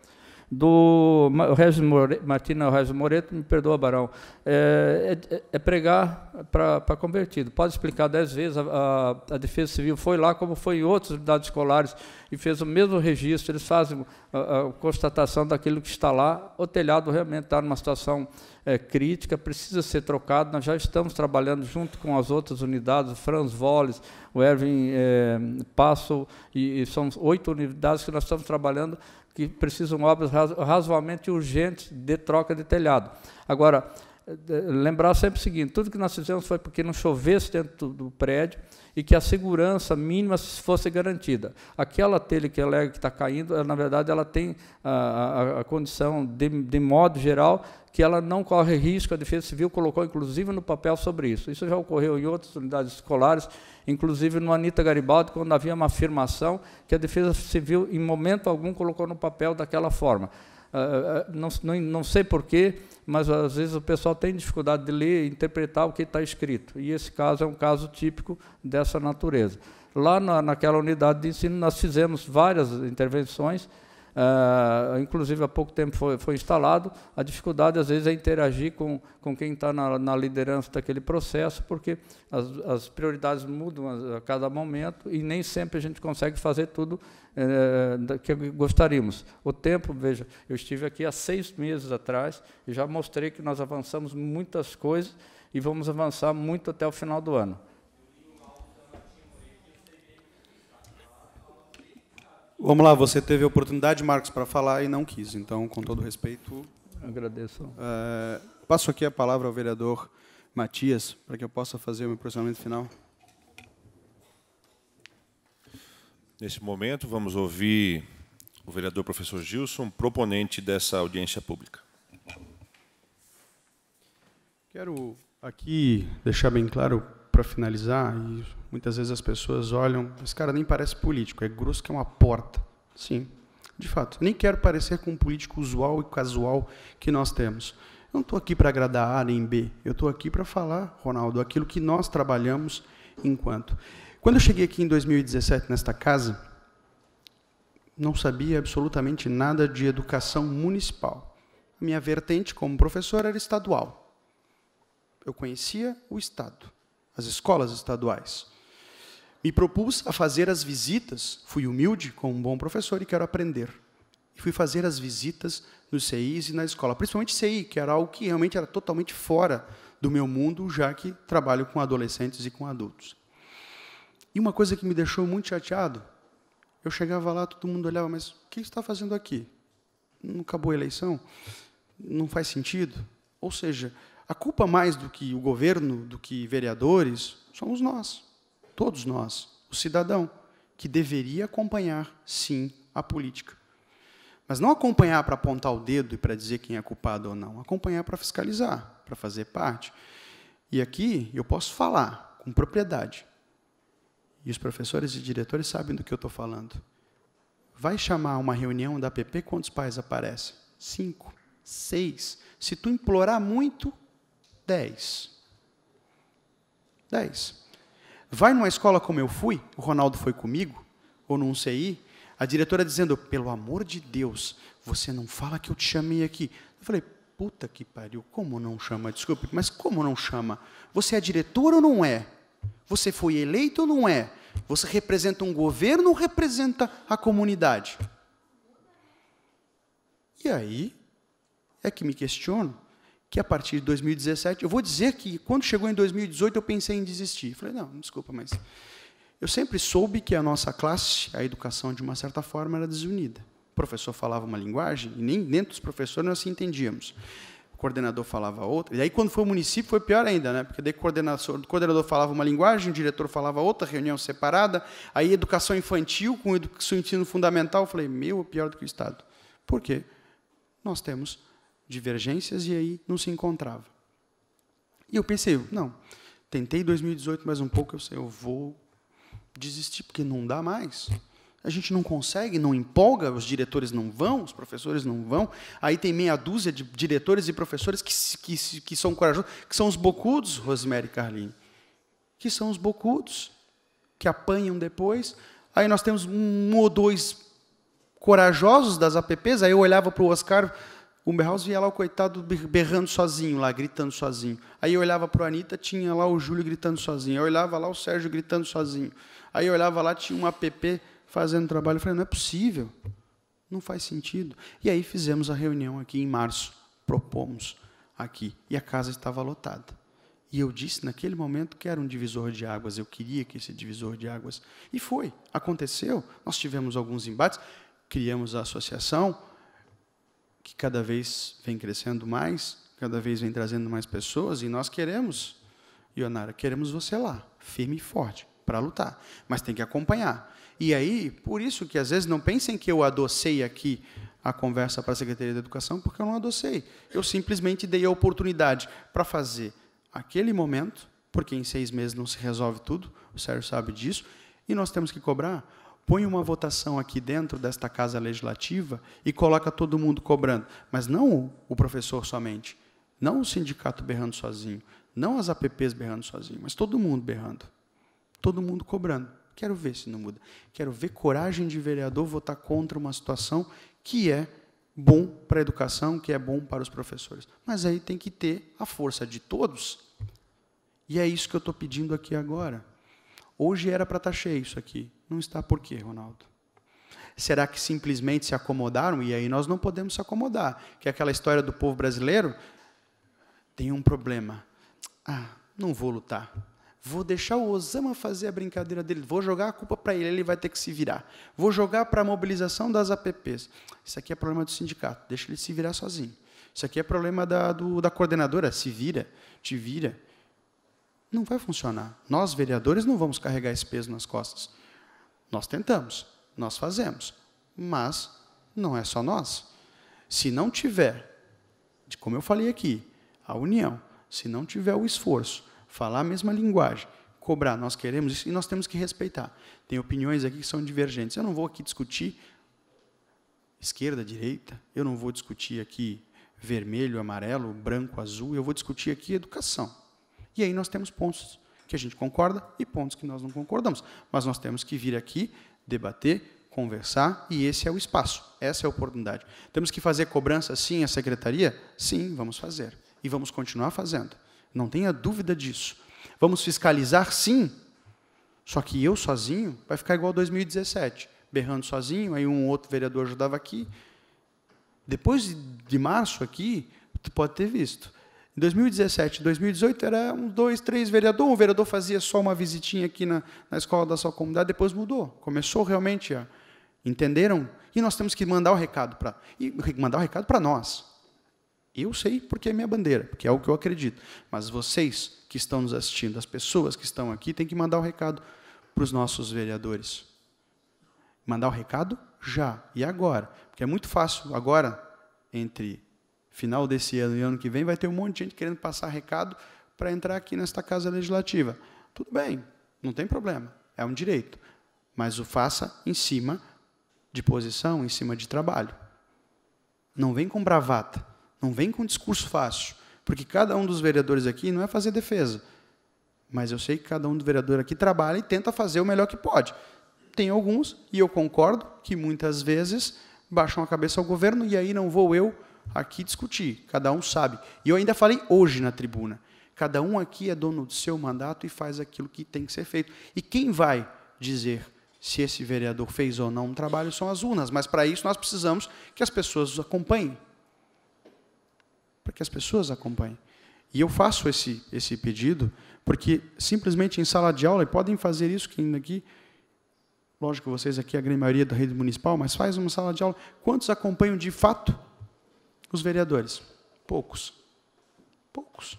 do Regis More, Martina Regis Moreto, me perdoa, Barão, é, é, é, é pregar para convertido. Pode explicar dez vezes, a, a, a, Defesa Civil foi lá, como foi em outras unidades escolares, e fez o mesmo registro, eles fazem a, a constatação daquilo que está lá, o telhado realmente está numa situação é, crítica, precisa ser trocado, nós já estamos trabalhando junto com as outras unidades, o Franz Volles, o Erwin é, Passo, e, e são oito unidades que nós estamos trabalhando que precisam obras razoavelmente urgentes de troca de telhado. Agora, eh, eh, lembrar sempre o seguinte: tudo que nós fizemos foi porque não chovesse dentro do prédio e que a segurança mínima fosse garantida. Aquela telha que é, está caindo, na verdade, ela tem a, a, a condição, de, de modo geral, que ela não corre risco, a Defesa Civil colocou inclusive no papel sobre isso. Isso já ocorreu em outras unidades escolares, inclusive no Anitta Garibaldi, quando havia uma afirmação que a Defesa Civil, em momento algum, colocou no papel daquela forma. Ah, ah, ah, não, não, não sei porquê, mas às vezes o pessoal tem dificuldade de ler e interpretar o que está escrito. E esse caso é um caso típico dessa natureza. Lá na, naquela unidade de ensino, nós fizemos várias intervenções Uh, inclusive, há pouco tempo foi, foi, instalado. A dificuldade, às vezes, é interagir com, com quem está na, na, liderança daquele processo, porque as, as, prioridades mudam a, cada momento e nem sempre a gente consegue fazer tudo uh, que gostaríamos. O tempo, veja, eu estive aqui há seis meses atrás e já mostrei que nós avançamos muitas coisas e vamos avançar muito até o final do ano. Vamos lá, você teve a oportunidade, Marcos, para falar e não quis. Então, com todo respeito. Agradeço. Eh, passo aqui a palavra ao vereador Matias, para que eu possa fazer o meu posicionamento final. Nesse momento, vamos ouvir o vereador professor Gilson, proponente dessa audiência pública. Quero aqui deixar bem claro, para finalizar, e Muitas vezes as pessoas olham, esse cara nem parece político, é grosso que é uma porta. Sim, de fato. Nem quero parecer com um político usual e casual que nós temos. Eu não estou aqui para agradar A nem B. Eu estou aqui para falar, Ronaldo, aquilo que nós trabalhamos enquanto. Quando eu cheguei aqui em 2017 nesta casa, não sabia absolutamente nada de educação municipal. minha vertente como professor era estadual. Eu conhecia o Estado, as escolas estaduais. Me propus a fazer as visitas, fui humilde, como um bom professor, e quero aprender. E fui fazer as visitas nos CIs e na escola, principalmente CI, que era algo que realmente era totalmente fora do meu mundo, já que trabalho com adolescentes e com adultos. E uma coisa que me deixou muito chateado, eu chegava lá, todo mundo olhava, mas o que está fazendo aqui? Não acabou a eleição? Não faz sentido? Ou seja, a culpa mais do que o governo, do que vereadores, somos nós todos nós, o cidadão, que deveria acompanhar, sim, a política. Mas não acompanhar para apontar o dedo e para dizer quem é culpado ou não, acompanhar para fiscalizar, para fazer parte. E aqui eu posso falar com propriedade. E os professores e diretores sabem do que eu estou falando. Vai chamar uma reunião da APP, quantos pais aparecem? Cinco, seis. Se tu implorar muito, dez. Dez. Vai numa escola como eu fui, o Ronaldo foi comigo, ou num CI, a diretora dizendo: pelo amor de Deus, você não fala que eu te chamei aqui. Eu falei: puta que pariu, como não chama? Desculpe, mas como não chama? Você é diretor ou não é? Você foi eleito ou não é? Você representa um governo ou representa a comunidade? E aí é que me questiono que a partir de 2017, eu vou dizer que quando chegou em 2018 eu pensei em desistir. Falei, não, desculpa, mas eu sempre soube que a nossa classe, a educação de uma certa forma era desunida. O professor falava uma linguagem e nem dentro dos professores nós se entendíamos. O coordenador falava outra. E aí quando foi o município foi pior ainda, né? Porque daí o coordenador, coordenador falava uma linguagem, o diretor falava outra, reunião separada, aí educação infantil com educação ensino fundamental, eu falei, meu, é pior do que o estado. Por quê? Nós temos divergências e aí não se encontrava. E eu pensei, não, tentei 2018 mais um pouco, eu, sei, eu vou desistir porque não dá mais. A gente não consegue, não empolga, os diretores não vão, os professores não vão. Aí tem meia dúzia de diretores e professores que, que, que são corajosos, que são os bocudos, Rosemary Carlin, que são os bocudos, que apanham depois. Aí nós temos um ou dois corajosos das APPs, aí eu olhava para o Oscar, o Berhaus via lá, o coitado, berrando sozinho lá, gritando sozinho. Aí eu olhava para a Anitta, tinha lá o Júlio gritando sozinho. Eu olhava lá o Sérgio gritando sozinho. Aí eu olhava lá, tinha um app fazendo trabalho. Eu falei, não é possível, não faz sentido. E aí fizemos a reunião aqui em março, propomos aqui, e a casa estava lotada. E eu disse naquele momento que era um divisor de águas, eu queria que esse divisor de águas. E foi, aconteceu, nós tivemos alguns embates, criamos a associação, que cada vez vem crescendo mais, cada vez vem trazendo mais pessoas, e nós queremos, Ionara, queremos você lá, firme e forte, para lutar, mas tem que acompanhar. E aí, por isso que às vezes não pensem que eu adocei aqui a conversa para a Secretaria da Educação, porque eu não adocei. Eu simplesmente dei a oportunidade para fazer aquele momento, porque em seis meses não se resolve tudo, o Sérgio sabe disso, e nós temos que cobrar põe uma votação aqui dentro desta casa legislativa e coloca todo mundo cobrando, mas não o professor somente, não o sindicato berrando sozinho, não as APPs berrando sozinho, mas todo mundo berrando, todo mundo cobrando. Quero ver se não muda. Quero ver coragem de vereador votar contra uma situação que é bom para a educação, que é bom para os professores. Mas aí tem que ter a força de todos. E é isso que eu estou pedindo aqui agora. Hoje era para estar tá cheio isso aqui. Não está por quê, Ronaldo? Será que simplesmente se acomodaram? E aí nós não podemos se acomodar. Que é aquela história do povo brasileiro tem um problema. Ah, não vou lutar. Vou deixar o Osama fazer a brincadeira dele. Vou jogar a culpa para ele, ele vai ter que se virar. Vou jogar para a mobilização das APPs. Isso aqui é problema do sindicato, deixa ele se virar sozinho. Isso aqui é problema da, do, da coordenadora, se vira, te vira. Não vai funcionar. Nós, vereadores, não vamos carregar esse peso nas costas. Nós tentamos, nós fazemos, mas não é só nós. Se não tiver, como eu falei aqui, a união, se não tiver o esforço, falar a mesma linguagem, cobrar, nós queremos isso e nós temos que respeitar. Tem opiniões aqui que são divergentes. Eu não vou aqui discutir esquerda, direita, eu não vou discutir aqui vermelho, amarelo, branco, azul, eu vou discutir aqui educação. E aí nós temos pontos que a gente concorda e pontos que nós não concordamos. Mas nós temos que vir aqui, debater, conversar, e esse é o espaço, essa é a oportunidade. Temos que fazer cobrança, sim, à secretaria? Sim, vamos fazer. E vamos continuar fazendo. Não tenha dúvida disso. Vamos fiscalizar, sim, só que eu sozinho vai ficar igual a 2017, berrando sozinho, aí um outro vereador ajudava aqui. Depois de março aqui, tu pode ter visto, em 2017, 2018 era um, dois, três vereador. Um vereador fazia só uma visitinha aqui na, na escola da sua comunidade, depois mudou. Começou realmente a. Entenderam? E nós temos que mandar o recado para. E mandar o recado para nós. Eu sei porque é minha bandeira, porque é o que eu acredito. Mas vocês que estão nos assistindo, as pessoas que estão aqui, têm que mandar o recado para os nossos vereadores. Mandar o recado já e agora. Porque é muito fácil agora, entre final desse ano e ano que vem, vai ter um monte de gente querendo passar recado para entrar aqui nesta casa legislativa. Tudo bem, não tem problema, é um direito. Mas o faça em cima de posição, em cima de trabalho. Não vem com bravata, não vem com discurso fácil, porque cada um dos vereadores aqui não é fazer defesa. Mas eu sei que cada um do vereador aqui trabalha e tenta fazer o melhor que pode. Tem alguns, e eu concordo, que muitas vezes baixam a cabeça ao governo, e aí não vou eu aqui discutir, cada um sabe. E eu ainda falei hoje na tribuna. Cada um aqui é dono do seu mandato e faz aquilo que tem que ser feito. E quem vai dizer se esse vereador fez ou não um trabalho são as urnas, mas para isso nós precisamos que as pessoas os acompanhem. Para que as pessoas acompanhem. E eu faço esse, esse pedido, porque simplesmente em sala de aula, e podem fazer isso que ainda aqui, lógico que vocês aqui, a grande maioria da rede municipal, mas faz uma sala de aula, quantos acompanham de fato os vereadores? Poucos. Poucos.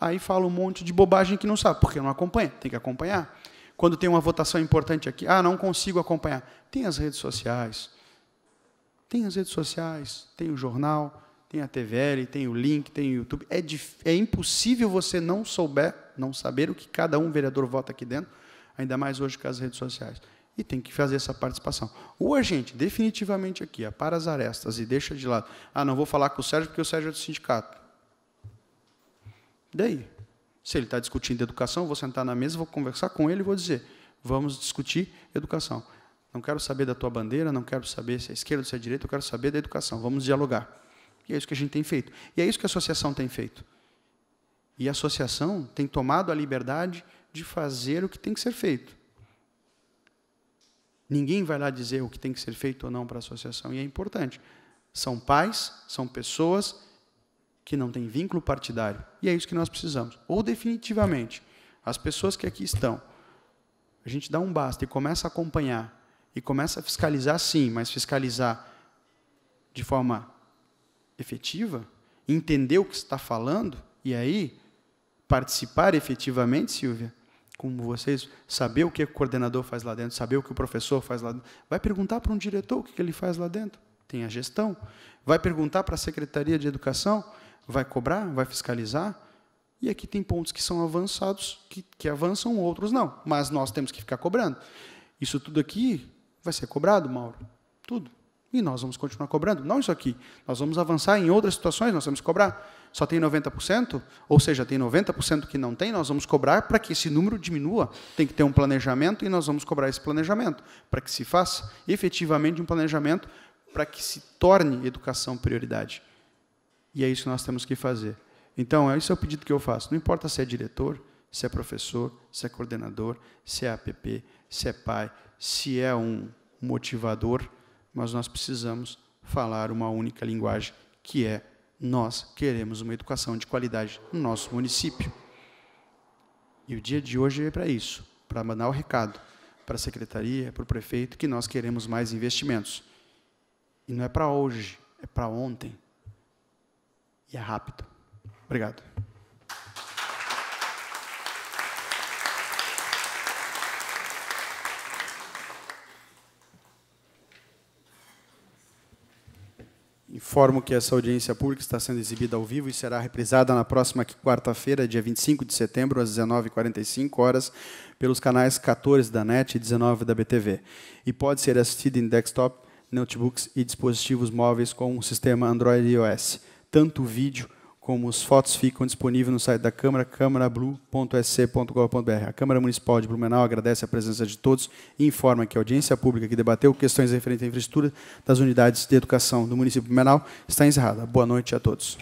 Aí fala um monte de bobagem que não sabe, porque não acompanha, tem que acompanhar. Quando tem uma votação importante aqui, ah, não consigo acompanhar. Tem as redes sociais. Tem as redes sociais, tem o jornal, tem a TVL, tem o link, tem o YouTube. É, é impossível você não souber, não saber o que cada um vereador vota aqui dentro, ainda mais hoje com as redes sociais e tem que fazer essa participação. O agente, definitivamente aqui, apara as arestas e deixa de lado. Ah, não vou falar com o Sérgio porque o Sérgio é do sindicato. E daí? Se ele está discutindo educação, vou sentar na mesa, vou conversar com ele e vou dizer: vamos discutir educação. Não quero saber da tua bandeira, não quero saber se é esquerda ou se é direita, eu quero saber da educação. Vamos dialogar. E é isso que a gente tem feito. E é isso que a associação tem feito. E a associação tem tomado a liberdade de fazer o que tem que ser feito. Ninguém vai lá dizer o que tem que ser feito ou não para a associação, e é importante. São pais, são pessoas que não têm vínculo partidário, e é isso que nós precisamos. Ou, definitivamente, as pessoas que aqui estão, a gente dá um basta e começa a acompanhar, e começa a fiscalizar, sim, mas fiscalizar de forma efetiva, entender o que está falando, e aí participar efetivamente, Silvia, como vocês, saber o que o coordenador faz lá dentro, saber o que o professor faz lá dentro. Vai perguntar para um diretor o que ele faz lá dentro. Tem a gestão. Vai perguntar para a Secretaria de Educação, vai cobrar, vai fiscalizar. E aqui tem pontos que são avançados, que, que avançam, outros não. Mas nós temos que ficar cobrando. Isso tudo aqui vai ser cobrado, Mauro. Tudo. E nós vamos continuar cobrando. Não isso aqui. Nós vamos avançar em outras situações, nós temos que cobrar só tem 90%, ou seja, tem 90% que não tem, nós vamos cobrar para que esse número diminua. Tem que ter um planejamento e nós vamos cobrar esse planejamento para que se faça efetivamente um planejamento para que se torne educação prioridade. E é isso que nós temos que fazer. Então, esse é, é o pedido que eu faço. Não importa se é diretor, se é professor, se é coordenador, se é APP, se é pai, se é um motivador, mas nós precisamos falar uma única linguagem, que é nós queremos uma educação de qualidade no nosso município. E o dia de hoje é para isso, para mandar o recado para a secretaria, para o prefeito, que nós queremos mais investimentos. E não é para hoje, é para ontem. E é rápido. Obrigado. Informo que essa audiência pública está sendo exibida ao vivo e será reprisada na próxima quarta-feira, dia 25 de setembro, às 19h45 horas, pelos canais 14 da NET e 19 da BTV. E pode ser assistida em desktop, notebooks e dispositivos móveis com o sistema Android e iOS, tanto o vídeo como as fotos ficam disponíveis no site da Câmara, câmarablue.sc.gov.br. A Câmara Municipal de Blumenau agradece a presença de todos e informa que a audiência pública que debateu questões referentes à infraestrutura das unidades de educação do município de Blumenau está encerrada. Boa noite a todos.